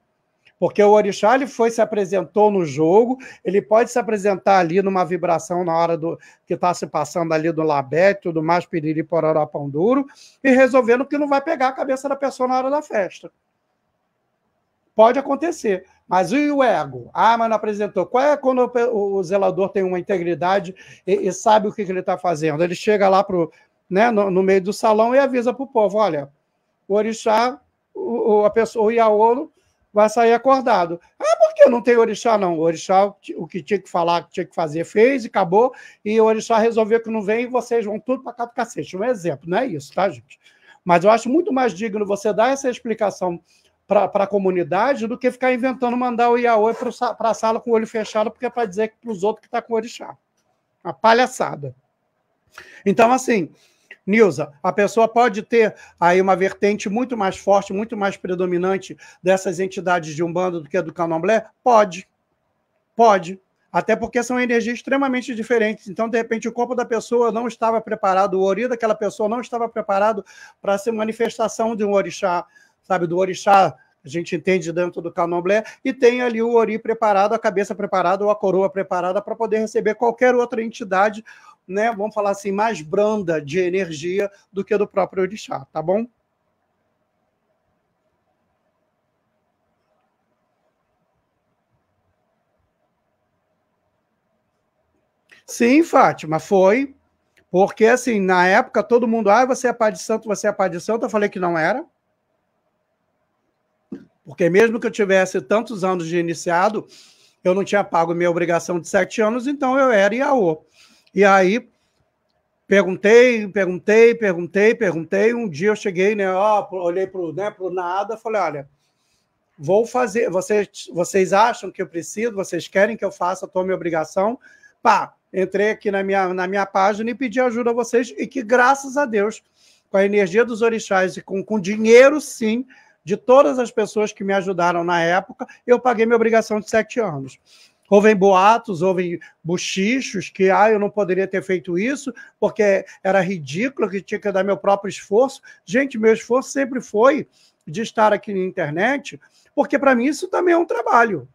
Porque o orixá ele foi se apresentou no jogo, ele pode se apresentar ali numa vibração na hora do que está se passando ali do Labete, tudo mais, piriri, pororó, pão duro, e resolvendo que não vai pegar a cabeça da pessoa na hora da festa. Pode acontecer. Mas e o ego? Ah, mas não apresentou. Qual é quando o zelador tem uma integridade e, e sabe o que, que ele está fazendo? Ele chega lá pro, né, no, no meio do salão e avisa para o povo: olha, o orixá, o, a pessoa, o Iaolo vai sair acordado. Ah, porque eu não tenho orixá, não. O orixá, o que tinha que falar, o que tinha que fazer, fez e acabou. E o orixá resolveu que não vem e vocês vão tudo para cá do cacete. Um exemplo, não é isso, tá, gente? Mas eu acho muito mais digno você dar essa explicação para a comunidade do que ficar inventando mandar o Iaoi para a sala com o olho fechado, porque é para dizer para os outros que está com o orixá. Uma palhaçada. Então, assim, Nilza, a pessoa pode ter aí uma vertente muito mais forte, muito mais predominante dessas entidades de Umbanda do que a do Candomblé? Pode. Pode. Até porque são energias extremamente diferentes. Então, de repente, o corpo da pessoa não estava preparado, o ori daquela pessoa não estava preparado para ser manifestação de um orixá, sabe, do orixá a gente entende dentro do candomblé, e tem ali o ori preparado, a cabeça preparada ou a coroa preparada para poder receber qualquer outra entidade né, vamos falar assim, mais branda de energia do que do próprio orixá, tá bom? Sim, Fátima, foi. Porque, assim, na época, todo mundo, ah, você é pai de santo, você é pai de santo. Eu falei que não era. Porque mesmo que eu tivesse tantos anos de iniciado, eu não tinha pago minha obrigação de sete anos, então eu era Iaô. E aí perguntei, perguntei, perguntei, perguntei. Um dia eu cheguei, né? Ó, olhei para né, nada, falei, olha, vou fazer. Vocês, vocês acham que eu preciso? Vocês querem que eu faça? Estou minha obrigação. Pá, entrei aqui na minha, na minha página e pedi ajuda a vocês e que graças a Deus, com a energia dos orixás e com, com dinheiro, sim, de todas as pessoas que me ajudaram na época, eu paguei minha obrigação de sete anos. Houve boatos, houve bochichos que ah, eu não poderia ter feito isso porque era ridículo, que tinha que dar meu próprio esforço. Gente, meu esforço sempre foi de estar aqui na internet, porque para mim isso também é um trabalho.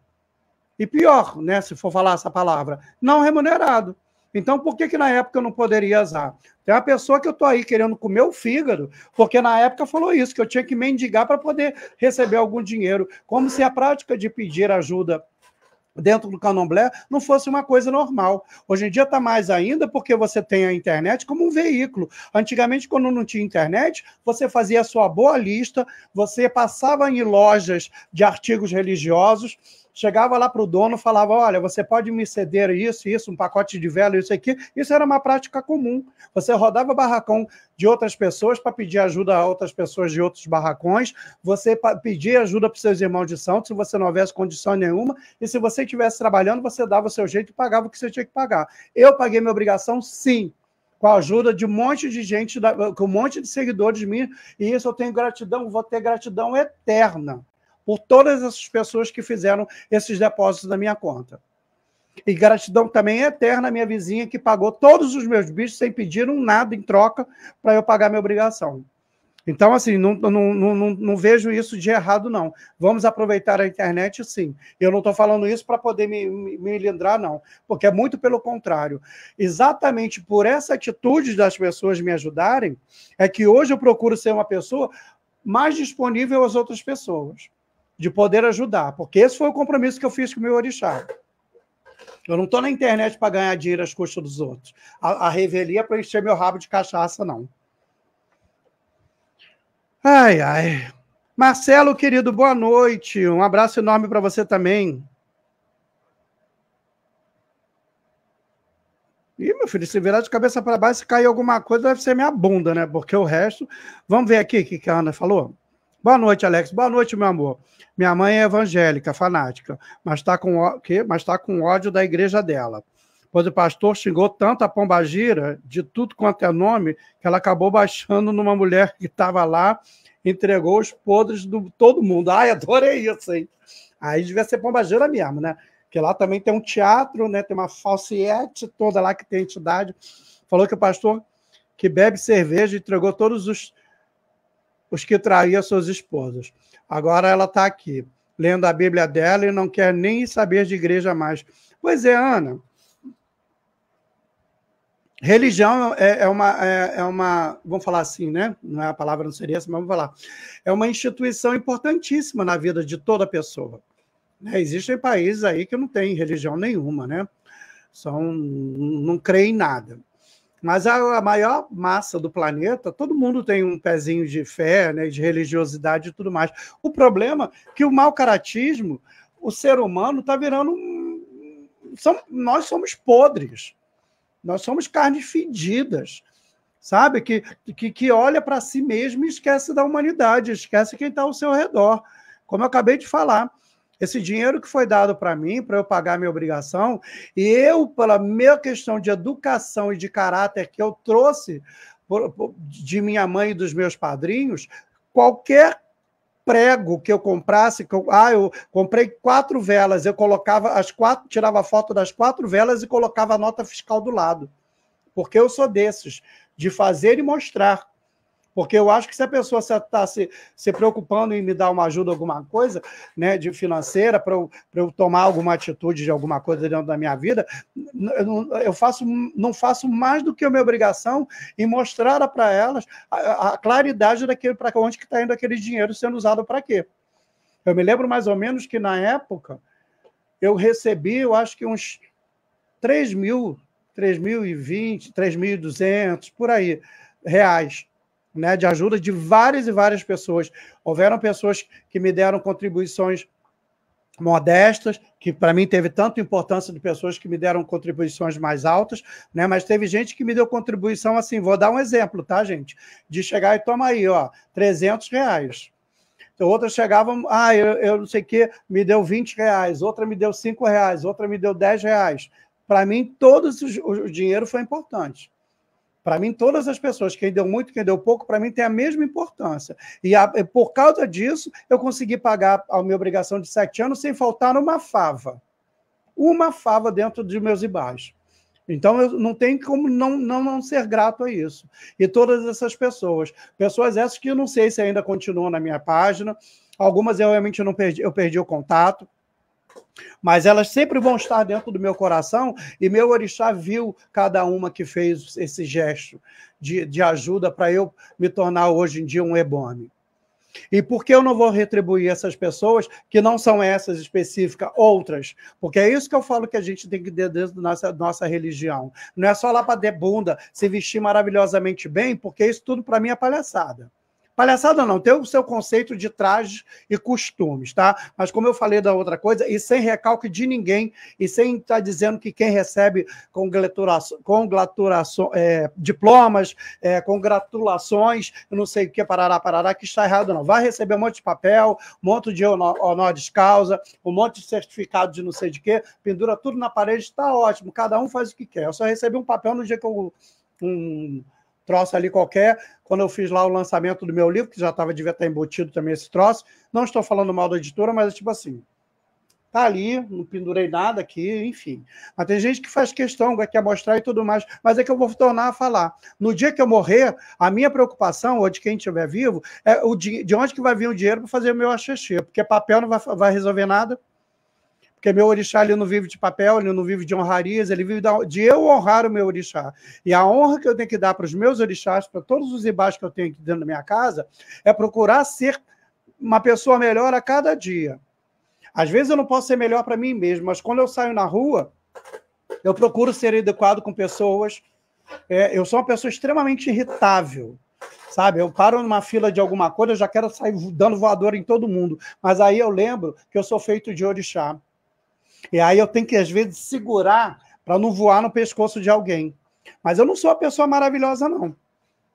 E pior, né, se for falar essa palavra, não remunerado. Então, por que, que na época eu não poderia usar? Tem uma pessoa que eu estou aí querendo comer o fígado, porque na época falou isso, que eu tinha que mendigar para poder receber algum dinheiro. Como se a prática de pedir ajuda dentro do candomblé não fosse uma coisa normal. Hoje em dia está mais ainda porque você tem a internet como um veículo. Antigamente, quando não tinha internet, você fazia a sua boa lista, você passava em lojas de artigos religiosos, chegava lá para o dono, falava: olha, você pode me ceder isso, isso, um pacote de vela, isso aqui. Isso era uma prática comum. Você rodava barracão de outras pessoas para pedir ajuda a outras pessoas de outros barracões, você pedia ajuda para seus irmãos de santo, se você não houvesse condição nenhuma, e se você estivesse trabalhando, você dava o seu jeito e pagava o que você tinha que pagar. Eu paguei minha obrigação, sim com a ajuda de um monte de gente, com um monte de seguidores mim. e isso eu tenho gratidão, vou ter gratidão eterna por todas essas pessoas que fizeram esses depósitos na minha conta. E gratidão também é eterna à minha vizinha que pagou todos os meus bichos sem pedir um nada em troca para eu pagar minha obrigação. Então, assim, não, não, não, não, vejo isso de errado, não. Vamos aproveitar a internet, sim. Eu não estou falando isso para poder me, me, me lindrar, não, porque é muito pelo contrário. Exatamente por essa atitude das pessoas me ajudarem, é que hoje eu procuro ser uma pessoa mais disponível às outras pessoas de poder ajudar, porque esse foi o compromisso que eu fiz com o meu orixá. Eu não estou na internet para ganhar dinheiro às custas dos outros. A, a revelia é para encher meu rabo de cachaça, não. Ai, ai. Marcelo, querido, boa noite. Um abraço enorme para você também. Ih, meu filho, se virar de cabeça para baixo, se cair alguma coisa, deve ser minha bunda, né? Porque o resto. Vamos ver aqui o que a Ana falou. Boa noite, Alex. Boa noite, meu amor. Minha mãe é evangélica, fanática, mas está com, mas tá com ódio da igreja dela. Pois o pastor xingou tanto a pombagira de tudo quanto é nome que ela acabou baixando numa mulher que estava lá, entregou os podres de todo mundo. Ai, adorei isso, hein? Aí devia ser pombagira mesmo, né? Porque lá também tem um teatro, né? Tem uma falsiete toda lá que tem entidade. Falou que o pastor que bebe cerveja entregou todos os os que traíam suas esposas. Agora ela está aqui, lendo a Bíblia dela e não quer nem saber de igreja mais. Pois é, Ana. Religião é, é uma, é, é, uma, vamos falar assim, né? Não é a palavra, não seria essa, mas vamos falar. É uma instituição importantíssima na vida de toda pessoa. Né? Existem países aí que não têm religião nenhuma, né? São, não creem em nada. Mas a, a, maior massa do planeta, todo mundo tem um pezinho de fé, né, de religiosidade e tudo mais. O problema é que o mau caratismo, o ser humano está virando. São, nós somos podres, nós somos carnes fedidas, sabe? Que, que, que olha para si mesmo e esquece da humanidade, esquece quem está ao seu redor. Como eu acabei de falar, esse dinheiro que foi dado para mim, para eu pagar minha obrigação, e eu, pela minha questão de educação e de caráter que eu trouxe de minha mãe e dos meus padrinhos, qualquer prego que eu comprasse, que eu, ah, eu comprei quatro velas, eu colocava as quatro, tirava foto das quatro velas e colocava a nota fiscal do lado. Porque eu sou desses, de fazer e mostrar. Porque eu acho que se a pessoa está se, se, preocupando em me dar uma ajuda, alguma coisa, né, de financeira, para eu, eu tomar alguma atitude de alguma coisa dentro da minha vida, eu, não, eu faço, não faço mais do que a minha obrigação em mostrar para elas a, a, claridade daquele para onde que está indo aquele dinheiro sendo usado para quê. Eu me lembro mais ou menos que na época eu recebi, eu acho que uns 3 mil, 3.020, 3.200, por aí, reais né, de ajuda de várias e várias pessoas. Houveram pessoas que me deram contribuições modestas, que para mim teve tanto importância de pessoas que me deram contribuições mais altas, né? Mas teve gente que me deu contribuição assim, vou dar um exemplo, tá, gente? De chegar e toma aí, ó, 300 reais. Então, outras chegavam, ah, eu, eu não sei o que, me deu 20 reais, outra me deu 5 reais, outra me deu 10 reais. Para mim, todo os, o dinheiro foi importante. Para mim, todas as pessoas, quem deu muito, quem deu pouco, para mim tem a mesma importância. E a, por causa disso, eu consegui pagar a minha obrigação de sete anos sem faltar uma fava. Uma fava dentro dos de meus ibais. Então, eu não tem como não, não, não ser grato a isso. E todas essas pessoas. Pessoas essas que eu não sei se ainda continuam na minha página. Algumas eu realmente não perdi, eu perdi o contato mas elas sempre vão estar dentro do meu coração e meu orixá viu cada uma que fez esse gesto de, de ajuda para eu me tornar hoje em dia um ebome. E por que eu não vou retribuir essas pessoas que não são essas específicas, outras? Porque é isso que eu falo que a gente tem que ter dentro da nossa, nossa religião. Não é só lá para de bunda, se vestir maravilhosamente bem, porque isso tudo para mim é palhaçada. Palhaçada não, tem o seu conceito de traje e costumes, tá? Mas como eu falei da outra coisa, e sem recalque de ninguém, e sem estar tá dizendo que quem recebe congratulações, é, diplomas, é, congratulações, não sei o que, parará, parará, que está errado não. Vai receber um monte de papel, um monte de honor, de causa, um monte de certificado de não sei de quê, pendura tudo na parede, está ótimo, cada um faz o que quer. Eu só recebi um papel no dia que eu um, troço ali qualquer. Quando eu fiz lá o lançamento do meu livro, que já estava devia estar embutido também esse troço, não estou falando mal da editora, mas é tipo assim, tá ali, não pendurei nada aqui, enfim. Mas tem gente que faz questão, quer mostrar e tudo mais, mas é que eu vou tornar a falar. No dia que eu morrer, a minha preocupação, ou de quem estiver vivo, é o de, de onde que vai vir o dinheiro para fazer o meu axexê, porque papel não vai, vai resolver nada, porque meu orixá ele não vive de papel, ele não vive de honrarias, ele vive de eu honrar o meu orixá. E a honra que eu tenho que dar para os meus orixás, para todos os ibás que eu tenho aqui dentro da minha casa, é procurar ser uma pessoa melhor a cada dia. Às vezes eu não posso ser melhor para mim mesmo, mas quando eu saio na rua, eu procuro ser adequado com pessoas. É, eu sou uma pessoa extremamente irritável, sabe? Eu paro numa fila de alguma coisa, eu já quero sair dando voador em todo mundo. Mas aí eu lembro que eu sou feito de orixá. E aí eu tenho que, às vezes, segurar para não voar no pescoço de alguém. Mas eu não sou uma pessoa maravilhosa, não.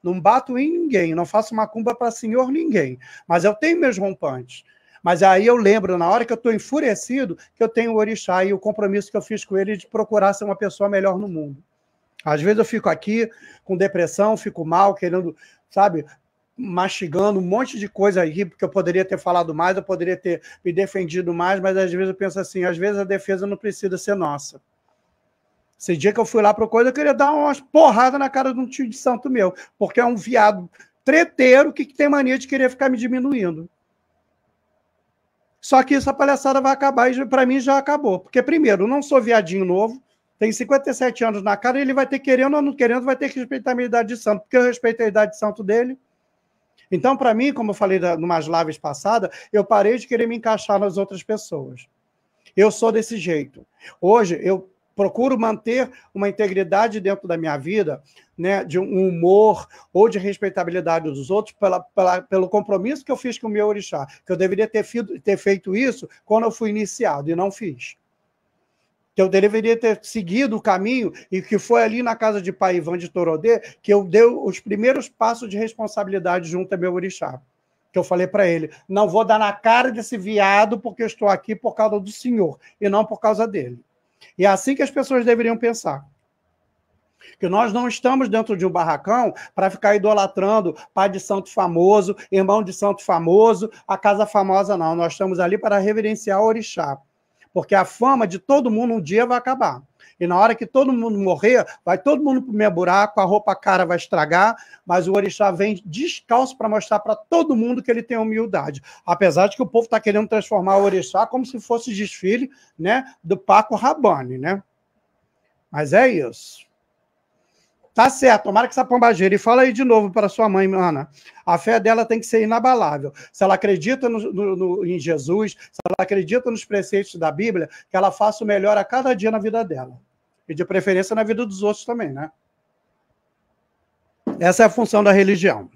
Não bato em ninguém, não faço macumba para senhor ninguém. Mas eu tenho meus rompantes. Mas aí eu lembro, na hora que eu estou enfurecido, que eu tenho o orixá e o compromisso que eu fiz com ele de procurar ser uma pessoa melhor no mundo. Às vezes eu fico aqui com depressão, fico mal, querendo, sabe, mastigando um monte de coisa aí, porque eu poderia ter falado mais, eu poderia ter me defendido mais, mas às vezes eu penso assim, às vezes a defesa não precisa ser nossa. Esse dia que eu fui lá para coisa, eu queria dar umas porradas na cara de um tio de santo meu, porque é um viado treteiro que tem mania de querer ficar me diminuindo. Só que essa palhaçada vai acabar e para mim já acabou. Porque, primeiro, eu não sou viadinho novo, tem 57 anos na cara, ele vai ter, querendo ou não querendo, vai ter que respeitar a minha idade de santo, porque eu respeito a idade de santo dele. Então, para mim, como eu falei em umas lives passadas, eu parei de querer me encaixar nas outras pessoas. Eu sou desse jeito. Hoje, eu procuro manter uma integridade dentro da minha vida, né, de um humor ou de respeitabilidade dos outros, pela, pela, pelo compromisso que eu fiz com o meu orixá, que eu deveria ter, fido, ter feito isso quando eu fui iniciado e não fiz que eu deveria ter seguido o caminho e que foi ali na casa de pai Ivan de Torodê que eu dei os primeiros passos de responsabilidade junto a meu orixá. Que eu falei para ele, não vou dar na cara desse viado porque eu estou aqui por causa do senhor e não por causa dele. E é assim que as pessoas deveriam pensar. Que nós não estamos dentro de um barracão para ficar idolatrando pai de santo famoso, irmão de santo famoso, a casa famosa, não. Nós estamos ali para reverenciar o orixá porque a fama de todo mundo um dia vai acabar. E na hora que todo mundo morrer, vai todo mundo pro meu buraco, a roupa cara vai estragar, mas o orixá vem descalço para mostrar para todo mundo que ele tem humildade. Apesar de que o povo está querendo transformar o orixá como se fosse desfile, né, do Paco Rabanne, né? Mas é isso. Tá certo, tomara que essa pombageira. E fala aí de novo para sua mãe, Ana. A fé dela tem que ser inabalável. Se ela acredita no, no, no, em Jesus, se ela acredita nos preceitos da Bíblia, que ela faça o melhor a cada dia na vida dela. E de preferência na vida dos outros também, né? Essa é a função da religião.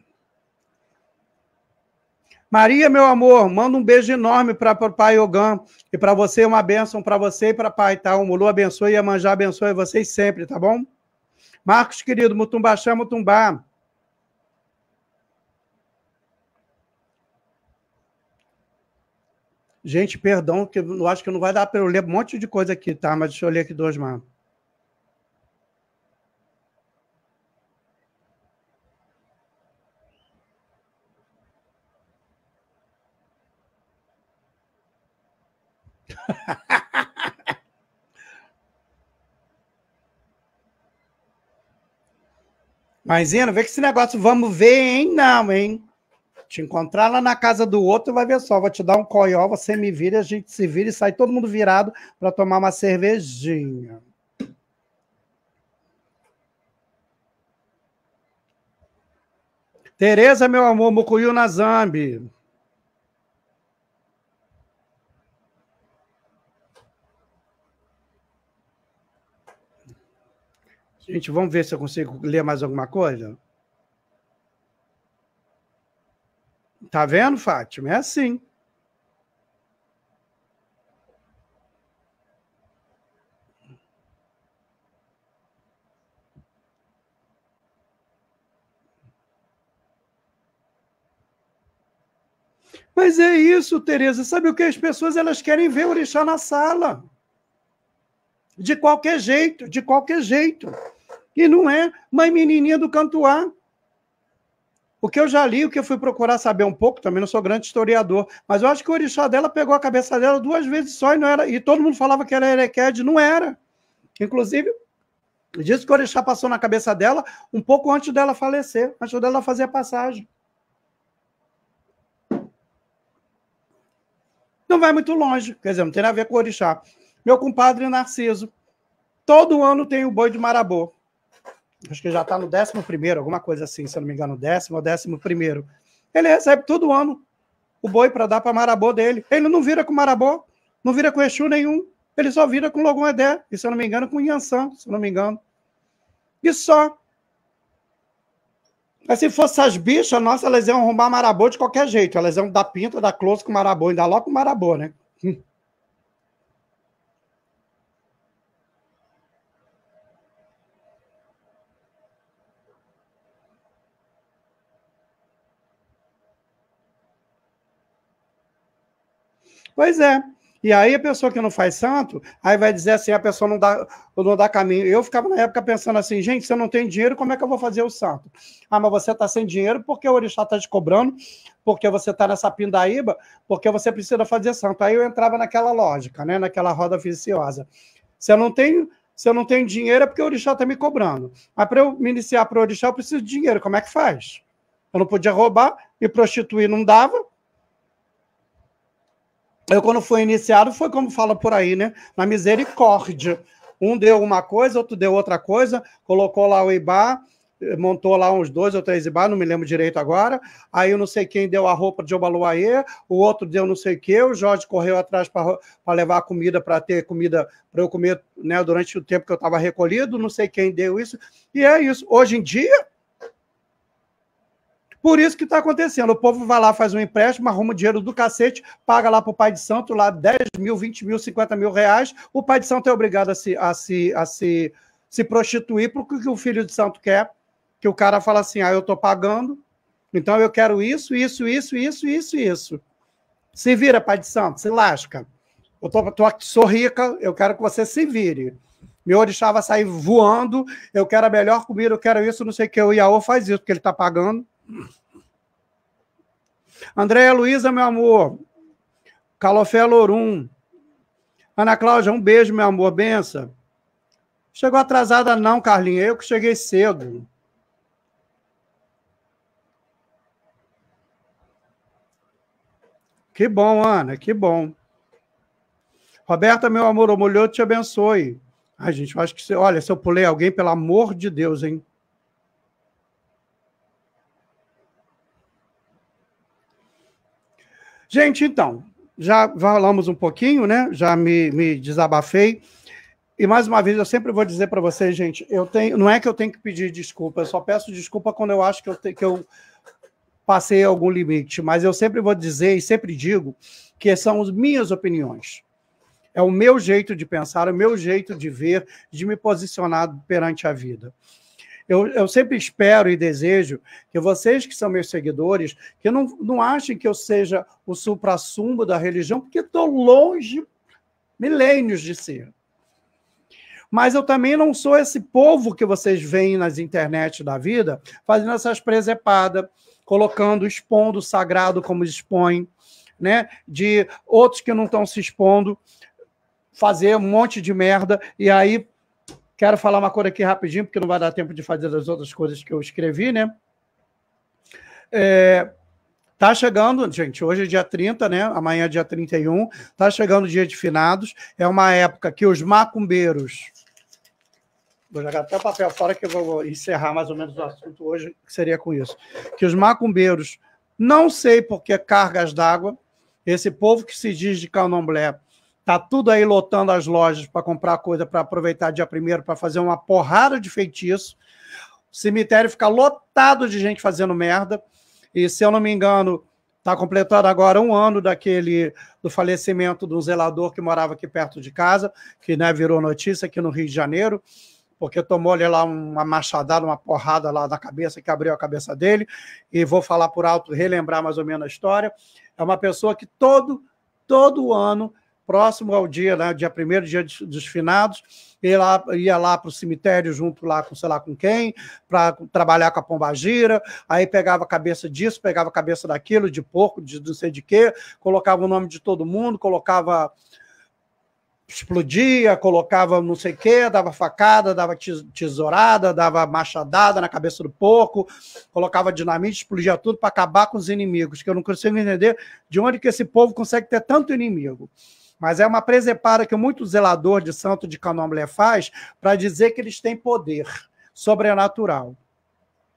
Maria, meu amor, manda um beijo enorme para o pai Ogan e para você, uma bênção para você e para pai, tá? O Mulu abençoe e a Manjá abençoe vocês sempre, tá bom? Marcos, querido, chama Mutumbá. Gente, perdão, que eu acho que não vai dar para eu ler um monte de coisa aqui, tá? Mas deixa eu ler aqui dois mapas. Mas, Ina, vê que esse negócio vamos ver, hein? Não, hein? Te encontrar lá na casa do outro, vai ver só. Vou te dar um coió, você me vira, a gente se vira e sai todo mundo virado para tomar uma cervejinha. Tereza, meu amor, Mucuyu na Zambi. Gente, vamos ver se eu consigo ler mais alguma coisa. Tá vendo, Fátima? É assim. Mas é isso, Tereza. Sabe o que as pessoas elas querem ver o orixá na sala? De qualquer jeito, de qualquer jeito. E não é mais menininha do canto A. O que eu já li, o que eu fui procurar saber um pouco, também não sou grande historiador, mas eu acho que o orixá dela pegou a cabeça dela duas vezes só e não era, e todo mundo falava que era Erequed, não era. Inclusive, diz que o orixá passou na cabeça dela um pouco antes dela falecer, antes dela fazer a passagem. Não vai muito longe, quer dizer, não tem nada a ver com o orixá. Meu compadre Narciso, todo ano tem o boi de Marabô acho que já está no décimo primeiro alguma coisa assim, se eu não me engano, décimo ou primeiro Ele recebe todo ano o boi para dar para Marabô dele. Ele não vira com Marabô, não vira com Exu nenhum. Ele só vira com Logum Edé, e se eu não me engano, com Yansan, se eu não me engano. E só. Mas se fossem as bichas, nossa, elas iam arrumar Marabô de qualquer jeito. Elas iam dar pinta, dar close com Marabô, ainda logo com Marabô, né? Hum. Pois é. E aí a pessoa que não faz santo, aí vai dizer assim, a pessoa não dá, não dá caminho. Eu ficava na época pensando assim, gente, se eu não tenho dinheiro, como é que eu vou fazer o santo? Ah, mas você está sem dinheiro porque o orixá está te cobrando, porque você está nessa pindaíba, porque você precisa fazer santo. Aí eu entrava naquela lógica, né? naquela roda viciosa. Se eu não tenho se eu não tenho dinheiro é porque o orixá está me cobrando. Mas para eu me iniciar para o orixá, eu preciso de dinheiro. Como é que faz? Eu não podia roubar, e prostituir não dava, eu, quando fui iniciado, foi como fala por aí, né? Na misericórdia. Um deu uma coisa, outro deu outra coisa, colocou lá o ibar, montou lá uns dois ou três ibar, não me lembro direito agora. Aí eu não sei quem deu a roupa de Obaluaê, o outro deu não sei o quê, o Jorge correu atrás para levar comida, para ter comida para eu comer né, durante o tempo que eu estava recolhido, não sei quem deu isso. E é isso. Hoje em dia, por isso que está acontecendo. O povo vai lá, faz um empréstimo, arruma dinheiro do cacete, paga lá para o pai de santo, lá 10 mil, 20 mil, 50 mil reais. O pai de santo é obrigado a se, a se, a se, se prostituir porque o filho de santo quer. Que o cara fala assim: ah, eu estou pagando, então eu quero isso, isso, isso, isso, isso, isso. Se vira, pai de santo, se lasca. Eu tô, tô, sou rica, eu quero que você se vire. Meu orixá vai sair voando, eu quero a melhor comida, eu quero isso, não sei o que. O Iaô faz isso, porque ele está pagando. Andréia Luísa, meu amor. Calofé Lorum. Ana Cláudia, um beijo, meu amor. Benção. Chegou atrasada, não, Carlinha. Eu que cheguei cedo. Que bom, Ana, que bom. Roberta, meu amor, o molhou te abençoe. Ai, gente, eu acho que. Olha, se eu pulei alguém, pelo amor de Deus, hein? Gente, então, já falamos um pouquinho, né? Já me, me desabafei. E mais uma vez, eu sempre vou dizer para vocês, gente, eu tenho, não é que eu tenho que pedir desculpa, eu só peço desculpa quando eu acho que eu, te, que eu passei algum limite, mas eu sempre vou dizer e sempre digo que são as minhas opiniões. É o meu jeito de pensar, é o meu jeito de ver, de me posicionar perante a vida. Eu, eu sempre espero e desejo que vocês que são meus seguidores, que não, não achem que eu seja o supra-sumo da religião, porque estou longe, milênios de ser. Mas eu também não sou esse povo que vocês veem nas internet da vida, fazendo essas presepadas, colocando, expondo o sagrado como expõe, né? De outros que não estão se expondo, fazer um monte de merda, e aí Quero falar uma coisa aqui rapidinho, porque não vai dar tempo de fazer as outras coisas que eu escrevi, né? É, Tá chegando, gente, hoje é dia 30, né? Amanhã é dia 31. Tá chegando o dia de finados. É uma época que os macumbeiros. Vou jogar até papel fora que eu vou encerrar mais ou menos o assunto hoje, que seria com isso. Que os macumbeiros, não sei por que cargas d'água, esse povo que se diz de candomblé Tá tudo aí lotando as lojas para comprar coisa para aproveitar dia primeiro para fazer uma porrada de feitiço. O cemitério fica lotado de gente fazendo merda. E se eu não me engano, está completando agora um ano daquele do falecimento do zelador que morava aqui perto de casa, que né, virou notícia aqui no Rio de Janeiro, porque tomou lá uma machadada, uma porrada lá na cabeça, que abriu a cabeça dele. E vou falar por alto, relembrar mais ou menos a história. É uma pessoa que todo, todo ano próximo ao dia, né, dia primeiro, dia dos finados, ia lá, ia lá para o cemitério junto lá com sei lá com quem, para trabalhar com a pombagira, aí pegava a cabeça disso, pegava a cabeça daquilo, de porco, de não sei de quê, colocava o nome de todo mundo, colocava explodia, colocava não sei o quê, dava facada, dava tesourada, dava machadada na cabeça do porco, colocava dinamite, explodia tudo para acabar com os inimigos, que eu não consigo entender de onde que esse povo consegue ter tanto inimigo mas é uma presepada que muito zelador de santo de Canomblé faz para dizer que eles têm poder sobrenatural.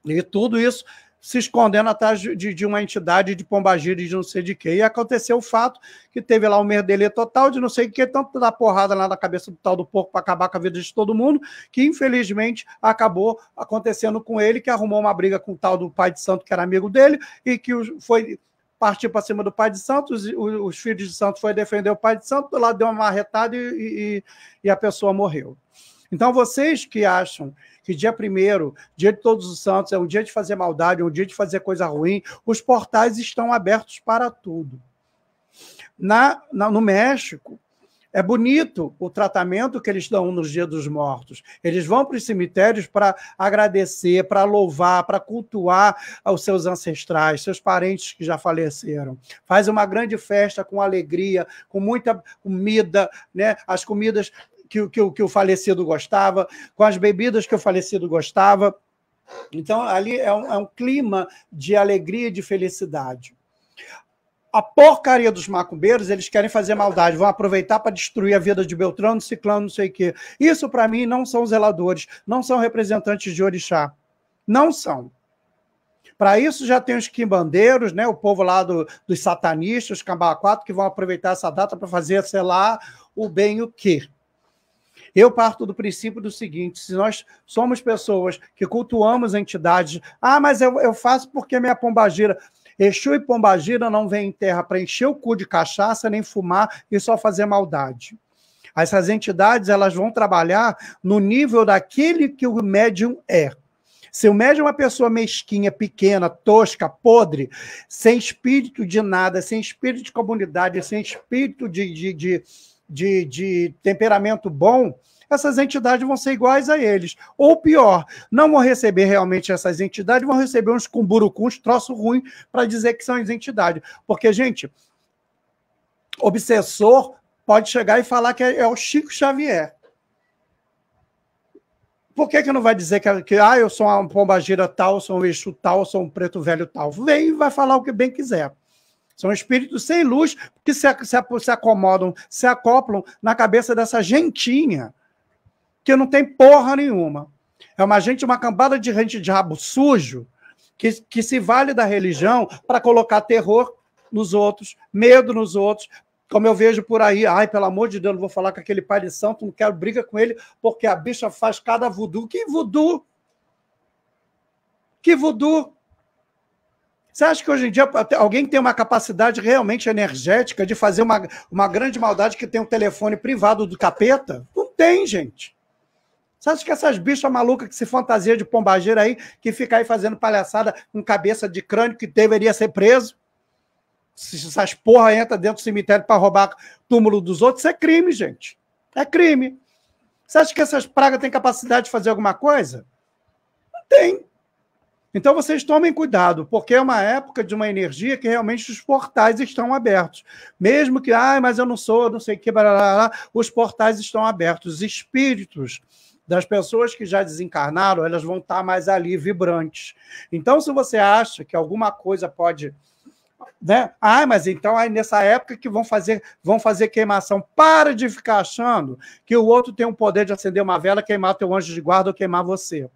E tudo isso se escondendo atrás de, de uma entidade de pombagira e de não sei de quê. E aconteceu o fato que teve lá um merdelê total de não sei o que, tanto da porrada lá na cabeça do tal do porco para acabar com a vida de todo mundo, que infelizmente acabou acontecendo com ele, que arrumou uma briga com o tal do pai de santo que era amigo dele e que foi partiu para cima do pai de Santos, os, os, filhos de Santos foi defender o pai de Santos, do lado deu uma marretada e, e, e a pessoa morreu. Então, vocês que acham que dia primeiro, dia de todos os santos, é um dia de fazer maldade, é um dia de fazer coisa ruim, os portais estão abertos para tudo. Na, na no México, é bonito o tratamento que eles dão nos Dias dos Mortos. Eles vão para os cemitérios para agradecer, para louvar, para cultuar os seus ancestrais, seus parentes que já faleceram. Faz uma grande festa com alegria, com muita comida, né? as comidas que, que, que o falecido gostava, com as bebidas que o falecido gostava. Então, ali é um, é um clima de alegria e de felicidade a porcaria dos macumbeiros, eles querem fazer maldade, vão aproveitar para destruir a vida de Beltrano, Ciclano, não sei o quê. Isso, para mim, não são zeladores, não são representantes de orixá. Não são. Para isso já tem os quimbandeiros, né, o povo lá do, dos satanistas, os cambaquato, que vão aproveitar essa data para fazer, sei lá, o bem e o quê. Eu parto do princípio do seguinte: se nós somos pessoas que cultuamos entidades, ah, mas eu, eu faço porque minha pombagira Exu e Pombagira não vêm em terra para encher o cu de cachaça, nem fumar e só fazer maldade. Essas entidades elas vão trabalhar no nível daquele que o médium é. Se o médium é uma pessoa mesquinha, pequena, tosca, podre, sem espírito de nada, sem espírito de comunidade, sem espírito de, de, de, de, de temperamento bom, essas entidades vão ser iguais a eles. Ou pior, não vão receber realmente essas entidades, vão receber uns cumburucuns, troço ruim, para dizer que são as entidades. Porque, gente, obsessor pode chegar e falar que é, é, o Chico Xavier. Por que, que não vai dizer que, que ah, eu sou uma pombagira tal, sou um eixo tal, sou um preto velho tal? Vem e vai falar o que bem quiser. São espíritos sem luz que se, se, se acomodam, se acoplam na cabeça dessa gentinha que não tem porra nenhuma. É uma gente, uma cambada de gente de rabo sujo que, que se vale da religião para colocar terror nos outros, medo nos outros, como eu vejo por aí, ai, pelo amor de Deus, não vou falar com aquele pai de santo, não quero briga com ele, porque a bicha faz cada voodoo. Que voodoo? Que voodoo? Você acha que hoje em dia alguém tem uma capacidade realmente energética de fazer uma, uma grande maldade que tem um telefone privado do capeta? Não tem, gente. Você acha que essas bichas malucas que se fantasia de pombageira aí, que fica aí fazendo palhaçada com cabeça de crânio que deveria ser preso? Se essas porra entra dentro do cemitério para roubar túmulo dos outros, isso é crime, gente. É crime. Você acha que essas pragas têm capacidade de fazer alguma coisa? Não tem. Então vocês tomem cuidado, porque é uma época de uma energia que realmente os portais estão abertos. Mesmo que, ah, mas eu não sou, não sei o que, blá, blá, blá, os portais estão abertos. Espíritos das pessoas que já desencarnaram, elas vão estar mais ali vibrantes. Então, se você acha que alguma coisa pode né? Ah, mas então aí nessa época que vão fazer vão fazer queimação. Para de ficar achando que o outro tem o poder de acender uma vela, queimar teu anjo de guarda ou queimar você.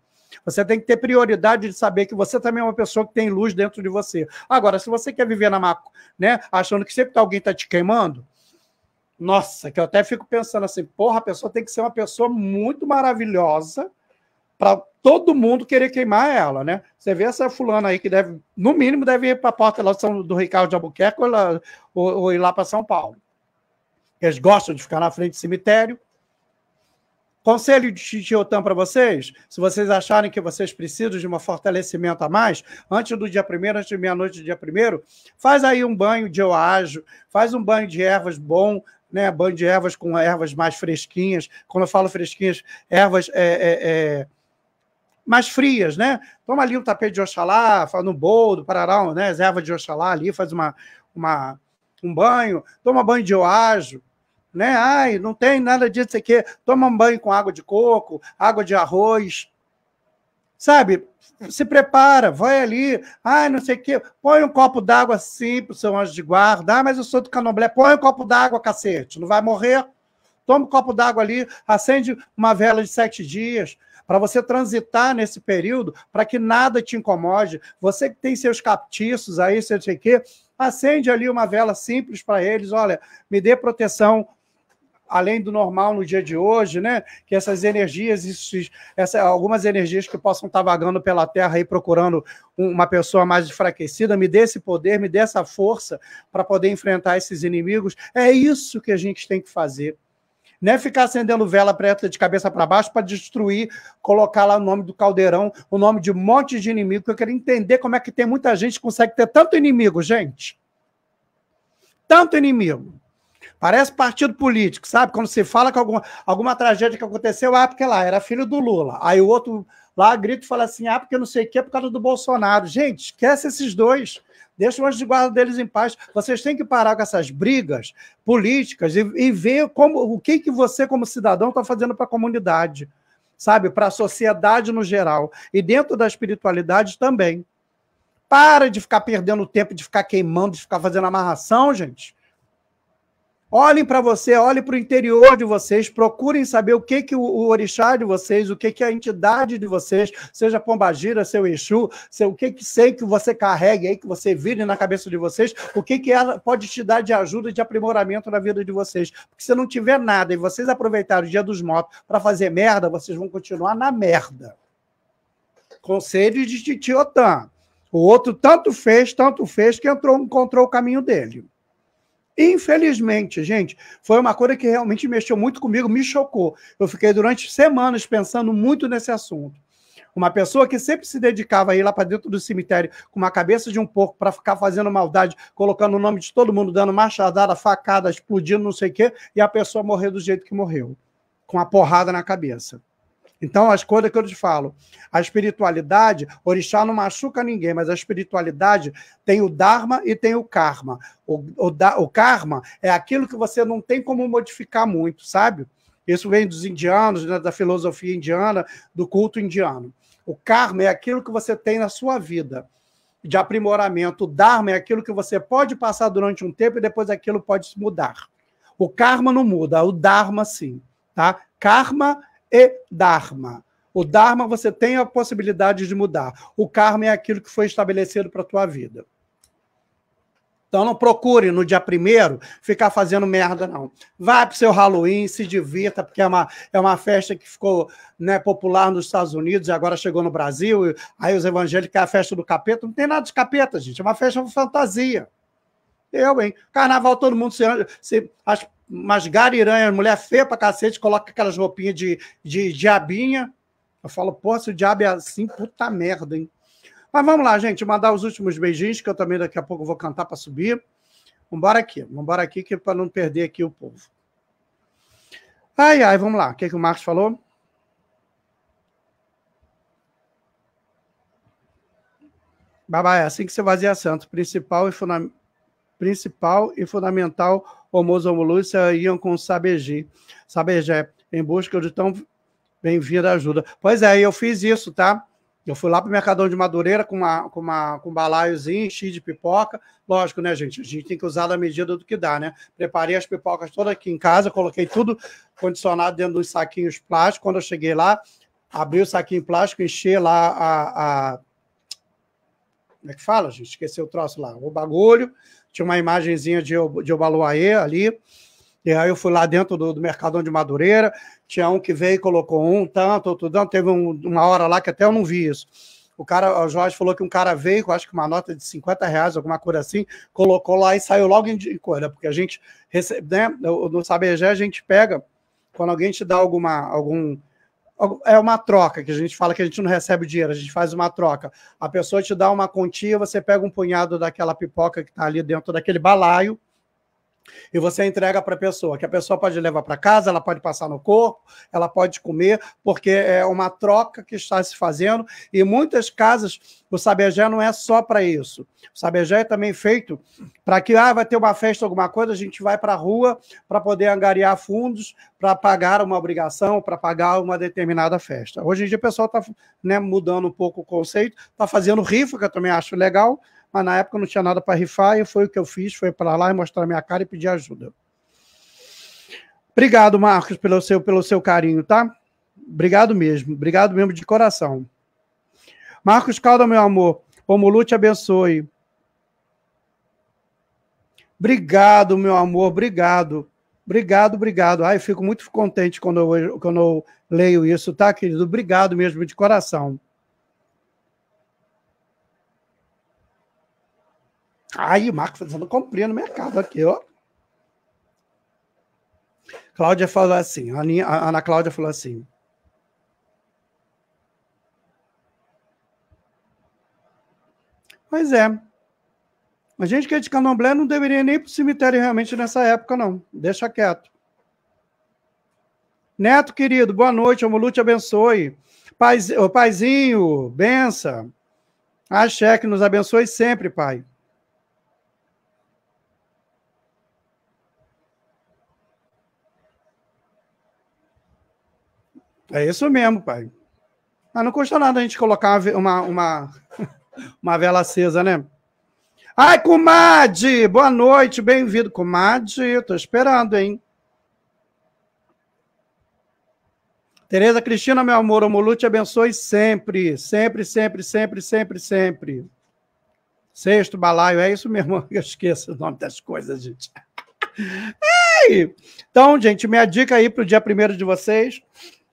Você tem que ter prioridade de saber que você também é uma pessoa que tem luz dentro de você. Agora, se você quer viver na maco, né, achando que sempre alguém está te queimando, nossa, que eu até fico pensando assim, porra, a pessoa tem que ser uma pessoa muito maravilhosa para todo mundo querer queimar ela, né? Você vê essa fulana aí que deve, no mínimo, deve ir para a porta lá do Ricardo de Albuquerque ou, lá, ou, ou ir lá para São Paulo. Eles gostam de ficar na frente do cemitério. Conselho de otan para vocês: se vocês acharem que vocês precisam de um fortalecimento a mais, antes do dia primeiro, antes de meia-noite do dia primeiro, faz aí um banho de oágio, faz um banho de ervas bom, né, banho de ervas com ervas mais fresquinhas. Quando eu falo fresquinhas, ervas é, é, é mais frias, né? Toma ali um tapete de Oxalá, no boldo, pararão, né? As ervas de Oxalá ali, faz uma, uma, um banho, toma banho de oásio, né? Ai, não tem nada disso aqui. Toma um banho com água de coco, água de arroz, sabe? Se prepara, vai ali, ai, ah, não sei o quê, põe um copo d'água assim são seu anjo de guarda, ah, mas eu sou do canoblé, põe um copo d'água, cacete, não vai morrer? Toma um copo d'água ali, acende uma vela de sete dias, para você transitar nesse período, para que nada te incomode. Você que tem seus captiços aí, sei o quê, acende ali uma vela simples para eles, olha, me dê proteção além do normal no dia de hoje, né? Que essas energias, essas algumas energias que possam estar vagando pela terra e procurando uma pessoa mais enfraquecida, me dê esse poder, me dê essa força para poder enfrentar esses inimigos. É isso que a gente tem que fazer. Não é ficar acendendo vela preta de cabeça para baixo para destruir, colocar lá o nome do caldeirão, o nome de um monte de inimigo. Eu quero entender como é que tem muita gente que consegue ter tanto inimigo, gente. Tanto inimigo. Parece partido político, sabe? Quando se fala que alguma, alguma tragédia que aconteceu, ah, porque lá era filho do Lula. Aí o outro lá grita e fala assim, ah, porque não sei o quê, por causa do Bolsonaro. Gente, esquece esses dois. Deixa o anjo de guarda deles em paz. Vocês têm que parar com essas brigas políticas e, e ver como, o que, que você, como cidadão, está fazendo para a comunidade, sabe? Para a sociedade no geral. E dentro da espiritualidade também. Para de ficar perdendo tempo, de ficar queimando, de ficar fazendo amarração, gente. Olhem para você, olhem para o interior de vocês, procurem saber o que, que o, orixá de vocês, o que, que a entidade de vocês, seja Pombagira, seu Exu, seu, o que, que sei que você carregue aí, que você vire na cabeça de vocês, o que, que ela pode te dar de ajuda e de aprimoramento na vida de vocês. Porque se não tiver nada e vocês aproveitarem o dia dos mortos para fazer merda, vocês vão continuar na merda. Conselho de Otan. O outro tanto fez, tanto fez, que entrou, encontrou o caminho dele. Infelizmente, gente, foi uma coisa que realmente mexeu muito comigo, me chocou. Eu fiquei durante semanas pensando muito nesse assunto. Uma pessoa que sempre se dedicava a ir lá para dentro do cemitério com uma cabeça de um porco para ficar fazendo maldade, colocando o nome de todo mundo, dando machadada, facada, explodindo, não sei o quê, e a pessoa morrer do jeito que morreu, com a porrada na cabeça. Então, as coisas que eu te falo, a espiritualidade, orixá não machuca ninguém, mas a espiritualidade tem o dharma e tem o karma. O, o, o karma é aquilo que você não tem como modificar muito, sabe? Isso vem dos indianos, né, da filosofia indiana, do culto indiano. O karma é aquilo que você tem na sua vida de aprimoramento. O dharma é aquilo que você pode passar durante um tempo e depois aquilo pode mudar. O karma não muda, o dharma sim, tá? Karma e Dharma. O Dharma você tem a possibilidade de mudar. O karma é aquilo que foi estabelecido para a tua vida. Então não procure no dia primeiro ficar fazendo merda, não. Vá para o seu Halloween, se divirta, porque é uma, é uma festa que ficou né, popular nos Estados Unidos e agora chegou no Brasil. E, aí os evangélicos é a festa do capeta. Não tem nada de capeta, gente. É uma festa de fantasia. Eu, hein? Carnaval, todo mundo se, se, as, umas gariranhas, mulher feia pra cacete, coloca aquelas roupinhas de, de diabinha. Eu falo, pô, se o diabo é assim, puta merda, hein? Mas vamos lá, gente, mandar os últimos beijinhos, que eu também daqui a pouco vou cantar para subir. Vambora aqui, vambora aqui, que é para não perder aqui o povo. Ai, ai, vamos lá. O que, é que o Marcos falou? Babá, é assim que se vazia santo, principal e, funda... principal e fundamental Formoso Omulu saíam com Sabegi, Sabegé, em busca de tão bem-vinda ajuda. Pois é, eu fiz isso, tá? Eu fui lá para o Mercadão de Madureira com, uma, com, uma, com um balaiozinho, cheio de pipoca. Lógico, né, gente? A gente tem que usar da medida do que dá, né? Preparei as pipocas todas aqui em casa, coloquei tudo condicionado dentro dos saquinhos plásticos. Quando eu cheguei lá, abri o saquinho plástico, enchi lá a, a... Como é que fala, gente? Esqueci o troço lá. O bagulho, tinha uma imagenzinha de, de Obaluaê ali, e aí eu fui lá dentro do, do Mercadão de Madureira, tinha um que veio e colocou um tanto, outro tanto, teve um, uma hora lá que até eu não vi isso. O cara, o Jorge falou que um cara veio com acho que uma nota de 50 reais, alguma coisa assim, colocou lá e saiu logo em coisa, porque a gente recebe, né? No Sabergé a gente pega, quando alguém te dá alguma, algum é uma troca, que a gente fala que a gente não recebe dinheiro, a gente faz uma troca. A pessoa te dá uma quantia, você pega um punhado daquela pipoca que está ali dentro daquele balaio, e você entrega para a pessoa, que a pessoa pode levar para casa, ela pode passar no corpo, ela pode comer, porque é uma troca que está se fazendo. E muitas casas, o sabejé não é só para isso. O sabejé é também feito para que ah, vai ter uma festa, alguma coisa, a gente vai para a rua para poder angariar fundos, para pagar uma obrigação, para pagar uma determinada festa. Hoje em dia o pessoal está né, mudando um pouco o conceito, está fazendo rifa, que eu também acho legal, mas na época não tinha nada para rifar e foi o que eu fiz, foi para lá e mostrar minha cara e pedir ajuda. Obrigado, Marcos, pelo seu, pelo seu carinho, tá? Obrigado mesmo, obrigado mesmo de coração. Marcos Calda, meu amor, Omulu te abençoe. Obrigado, meu amor, obrigado. Obrigado, obrigado. Ai, eu fico muito contente quando eu, quando eu leio isso, tá, querido? Obrigado mesmo, de coração. Aí o Marco fazendo tá comprinha no mercado aqui, ó. Cláudia falou assim, a Ana Cláudia falou assim. Pois é. A gente que é de candomblé não deveria nem ir para o cemitério realmente nessa época, não. Deixa quieto. Neto, querido, boa noite. O te abençoe. Paz, paizinho, benção. Axé, que nos abençoe sempre, pai. É isso mesmo, pai. Mas não custa nada a gente colocar uma, uma, uma vela acesa, né? Ai, comadre! Boa noite, bem-vindo. Comadre, tô esperando, hein? Tereza Cristina, meu amor, o Molu te abençoe sempre, sempre, sempre, sempre, sempre, sempre. Sexto balaio, é isso mesmo, eu esqueço o nome das coisas, gente. Ei! Então, gente, minha dica aí para o dia primeiro de vocês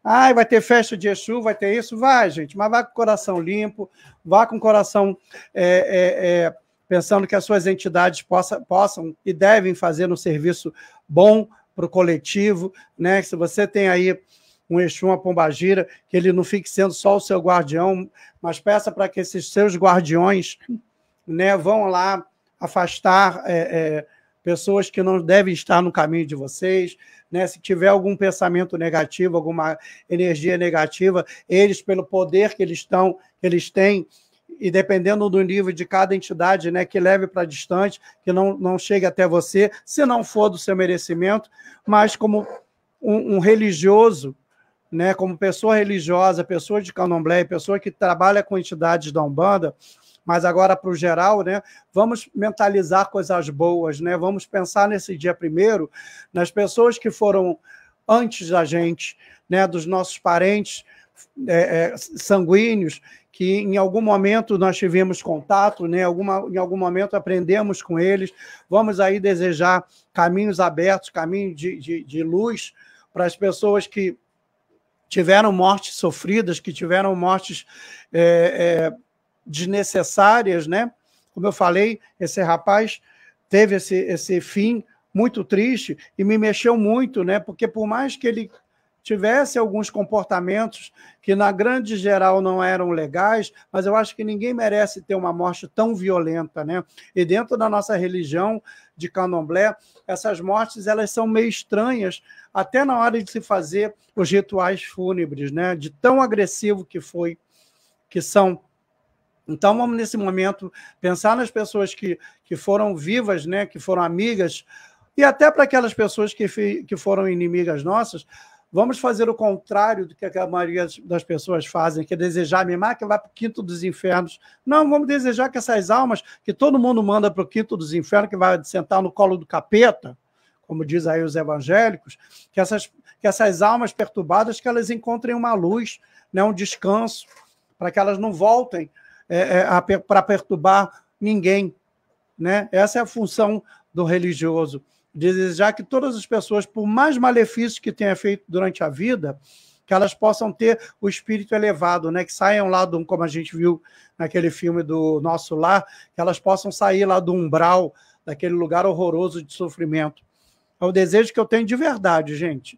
Ai, vai ter festa de Exu, vai ter isso. Vai, gente, mas vá com o coração limpo, vá com o coração é, é, é, pensando que as suas entidades possa, possam e devem fazer um serviço bom para o coletivo. Né? Se você tem aí um Exu, uma pombagira, que ele não fique sendo só o seu guardião, mas peça para que esses seus guardiões né, vão lá afastar. É, é, pessoas que não devem estar no caminho de vocês, né? Se tiver algum pensamento negativo, alguma energia negativa, eles pelo poder que eles estão, eles têm e dependendo do nível de cada entidade, né, que leve para distante, que não, não chegue até você, se não for do seu merecimento, mas como um, um religioso, né, como pessoa religiosa, pessoa de candomblé, pessoa que trabalha com entidades da Umbanda, mas agora para o geral, né? Vamos mentalizar coisas boas, né? Vamos pensar nesse dia primeiro, nas pessoas que foram antes da gente, né? Dos nossos parentes é, é, sanguíneos que em algum momento nós tivemos contato, né? Alguma, em algum momento aprendemos com eles. Vamos aí desejar caminhos abertos, caminhos de, de, de luz para as pessoas que tiveram mortes sofridas, que tiveram mortes é, é, desnecessárias, né? Como eu falei, esse rapaz teve esse, esse fim muito triste e me mexeu muito, né? Porque por mais que ele tivesse alguns comportamentos que na grande geral não eram legais, mas eu acho que ninguém merece ter uma morte tão violenta, né? E dentro da nossa religião de Candomblé, essas mortes elas são meio estranhas, até na hora de se fazer os rituais fúnebres, né? De tão agressivo que foi, que são então, vamos nesse momento pensar nas pessoas que, que foram vivas, né, que foram amigas, e até para aquelas pessoas que, que foram inimigas nossas, vamos fazer o contrário do que a maioria das pessoas fazem, que é desejar mimar que vai para o quinto dos infernos. Não, vamos desejar que essas almas que todo mundo manda para o quinto dos infernos, que vai sentar no colo do capeta, como diz aí os evangélicos, que essas, que essas almas perturbadas que elas encontrem uma luz, né, um descanso, para que elas não voltem é, é, para perturbar ninguém. Né? Essa é a função do religioso, desejar que todas as pessoas, por mais malefícios que tenha feito durante a vida, que elas possam ter o espírito elevado, né? que saiam lá do, como a gente viu naquele filme do Nosso Lar, que elas possam sair lá do umbral, daquele lugar horroroso de sofrimento. É o desejo que eu tenho de verdade, gente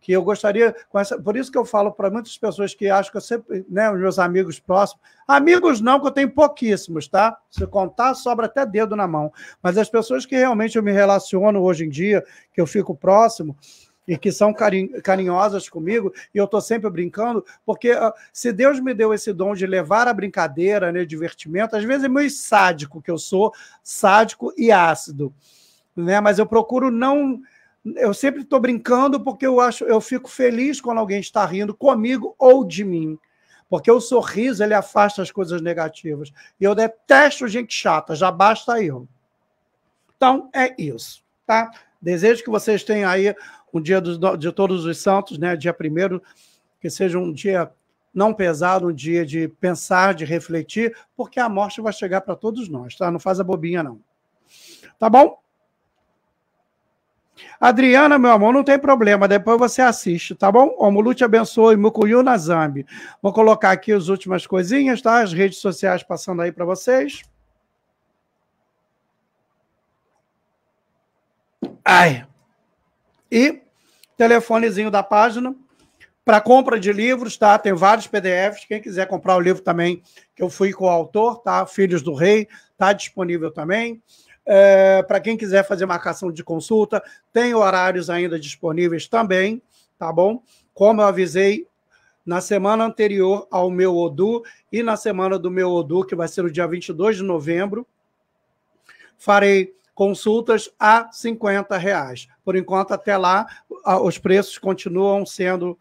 que eu gostaria, essa, por isso que eu falo para muitas pessoas que acho que eu sempre, né, os meus amigos próximos, amigos não, que eu tenho pouquíssimos, tá? Se contar, sobra até dedo na mão. Mas as pessoas que realmente eu me relaciono hoje em dia, que eu fico próximo, e que são carinhosas comigo, e eu estou sempre brincando, porque ah, se Deus me deu esse dom de levar a brincadeira, né, divertimento, às vezes é meio sádico que eu sou, sádico e ácido, né? Mas eu procuro não eu sempre estou brincando porque eu acho, eu fico feliz quando alguém está rindo comigo ou de mim, porque o sorriso ele afasta as coisas negativas. E eu detesto gente chata, já basta eu. Então é isso, tá? Desejo que vocês tenham aí um dia do, de todos os santos, né? Dia primeiro, que seja um dia não pesado, um dia de pensar, de refletir, porque a morte vai chegar para todos nós, tá? Não faz a bobinha não. Tá bom? Adriana, meu amor, não tem problema, depois você assiste, tá bom? Omulu te abençoe, Mucuyu na Zambi. Vou colocar aqui as últimas coisinhas, tá? As redes sociais passando aí para vocês. Ai. E telefonezinho da página para compra de livros, tá? Tem vários PDFs. Quem quiser comprar o livro também, que eu fui com o autor, tá? Filhos do Rei, tá disponível também. É, Para quem quiser fazer marcação de consulta, tem horários ainda disponíveis também, tá bom? Como eu avisei na semana anterior ao meu Odu e na semana do meu Odu, que vai ser no dia 22 de novembro, farei consultas a 50 reais. Por enquanto, até lá, os preços continuam sendo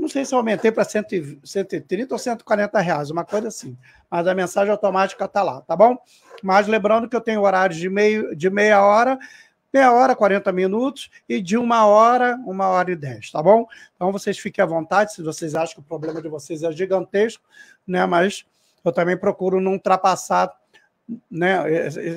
não sei se eu aumentei para 130 ou 140 reais, uma coisa assim. Mas a mensagem automática está lá, tá bom? Mas lembrando que eu tenho horários de, meio, de meia hora, meia hora, 40 minutos, e de uma hora, uma hora e dez, tá bom? Então vocês fiquem à vontade, se vocês acham que o problema de vocês é gigantesco, né? Mas eu também procuro não ultrapassar né,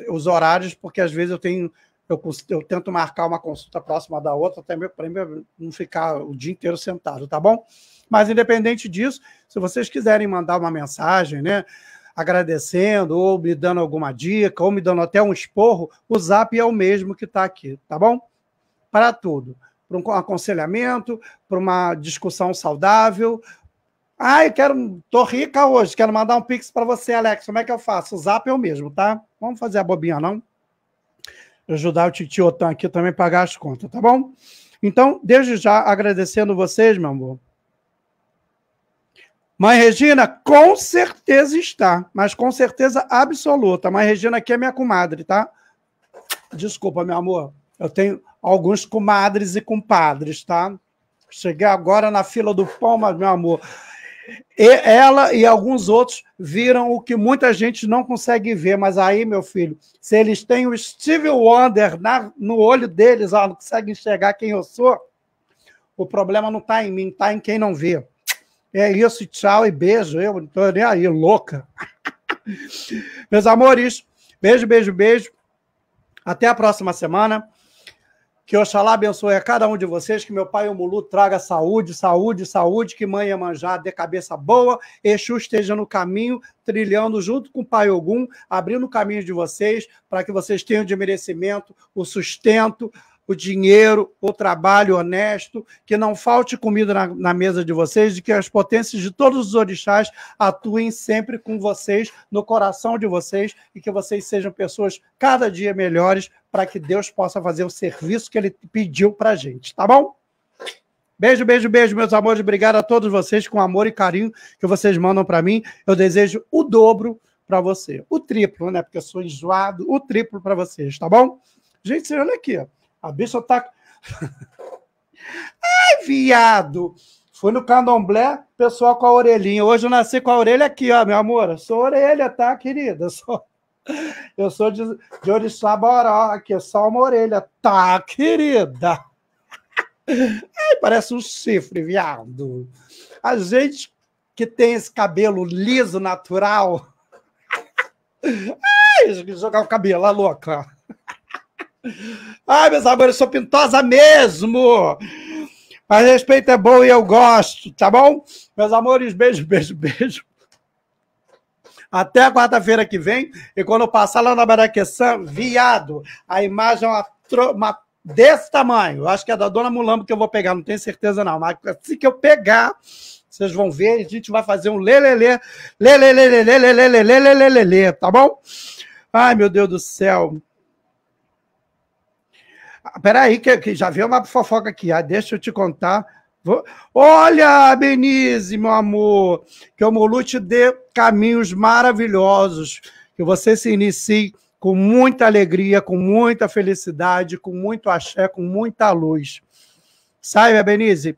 os horários, porque às vezes eu tenho eu, eu tento marcar uma consulta próxima da outra, até meu prêmio é não ficar o dia inteiro sentado, tá bom? Mas independente disso, se vocês quiserem mandar uma mensagem, né? Agradecendo, ou me dando alguma dica, ou me dando até um esporro, o zap é o mesmo que está aqui, tá bom? Para tudo. Para um aconselhamento, para uma discussão saudável, ah, quero. tô rica hoje, quero mandar um pix para você, Alex. Como é que eu faço? O zap é o mesmo, tá? Vamos fazer a bobinha, não? ajudar o Titio Otan aqui também a pagar as contas, tá bom? Então, desde já agradecendo vocês, meu amor. Mãe Regina, com certeza está, mas com certeza absoluta. Mãe Regina aqui é minha comadre, tá? Desculpa, meu amor. Eu tenho alguns comadres e compadres, tá? Cheguei agora na fila do pão, mas, meu amor, e ela e alguns outros viram o que muita gente não consegue ver, mas aí, meu filho, se eles têm o Steve Wonder na, no olho deles, ó, não conseguem enxergar quem eu sou, o problema não está em mim, está em quem não vê. É isso, tchau e beijo. Eu não estou nem aí, louca. Meus amores, beijo, beijo, beijo. Até a próxima semana. Que Oxalá abençoe a cada um de vocês, que meu pai Omulu traga saúde, saúde, saúde, que mãe Iemanjá dê cabeça boa, Exu esteja no caminho, trilhando junto com o pai Ogum, abrindo o caminho de vocês, para que vocês tenham de merecimento, o sustento, o dinheiro, o trabalho honesto, que não falte comida na, na, mesa de vocês, de que as potências de todos os orixás atuem sempre com vocês, no coração de vocês, e que vocês sejam pessoas cada dia melhores para que Deus possa fazer o serviço que ele pediu para a gente, tá bom? Beijo, beijo, beijo, meus amores. Obrigado a todos vocês com amor e carinho que vocês mandam para mim. Eu desejo o dobro para você, o triplo, né? Porque eu sou enjoado, o triplo para vocês, tá bom? Gente, olha aqui, ó. A bicha tá. Ai, viado! Fui no candomblé, pessoal com a orelhinha. Hoje eu nasci com a orelha aqui, ó, meu amor. Eu sou orelha, tá, querida? Eu sou, eu sou de, de Orixá Boró, aqui é só uma orelha. Tá, querida? Ai, parece um chifre, viado. A gente que tem esse cabelo liso, natural. Ai, jogar o cabelo, a louca. Ai, meus amores, eu sou pintosa mesmo! Mas respeito é bom e eu gosto, tá bom? Meus amores, beijo, beijo, beijo. Até quarta-feira que vem. E quando passar lá na Baraqueçã, viado, a imagem é uma, uma desse tamanho. Eu acho que é da Dona Mulambo que eu vou pegar, não tenho certeza não. Mas assim que eu pegar, vocês vão ver, a gente vai fazer um lelelê, lelelelelelelelelelelelelelê, tá bom? Ai, meu Deus do céu. Peraí, que, que já veio uma fofoca aqui. Ah, deixa eu te contar. Vou... Olha, Benize, meu amor, que o Molu te dê caminhos maravilhosos, que você se inicie com muita alegria, com muita felicidade, com muito axé, com muita luz. Saiba, Benize,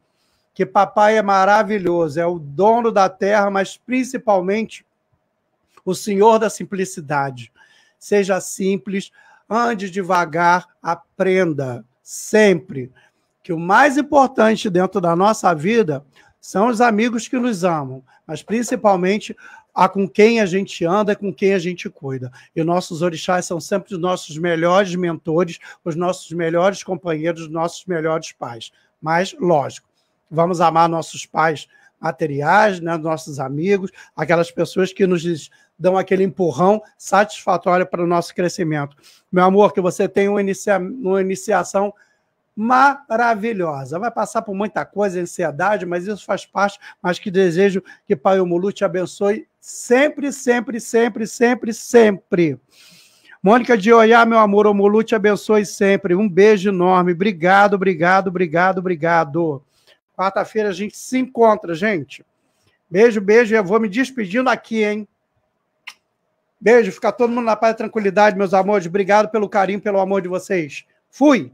que papai é maravilhoso, é o dono da terra, mas principalmente o senhor da simplicidade. Seja simples, ande devagar, aprenda sempre que o mais importante dentro da nossa vida são os amigos que nos amam, mas principalmente a com quem a gente anda, com quem a gente cuida. E nossos orixás são sempre os nossos melhores mentores, os nossos melhores companheiros, os nossos melhores pais. Mas, lógico, vamos amar nossos pais materiais, né, nossos amigos, aquelas pessoas que nos dão aquele empurrão satisfatório para o nosso crescimento. Meu amor, que você tenha uma, inicia uma iniciação maravilhosa. Vai passar por muita coisa, ansiedade, mas isso faz parte. Mas que desejo que Pai Omulu te abençoe sempre, sempre, sempre, sempre, sempre. Mônica de Oiá, meu amor, Omulu te abençoe sempre. Um beijo enorme. Obrigado, obrigado, obrigado, obrigado. Quarta-feira a gente se encontra, gente. Beijo, beijo. Eu vou me despedindo aqui, hein? Beijo. Fica todo mundo na paz e tranquilidade, meus amores. Obrigado pelo carinho, pelo amor de vocês. Fui!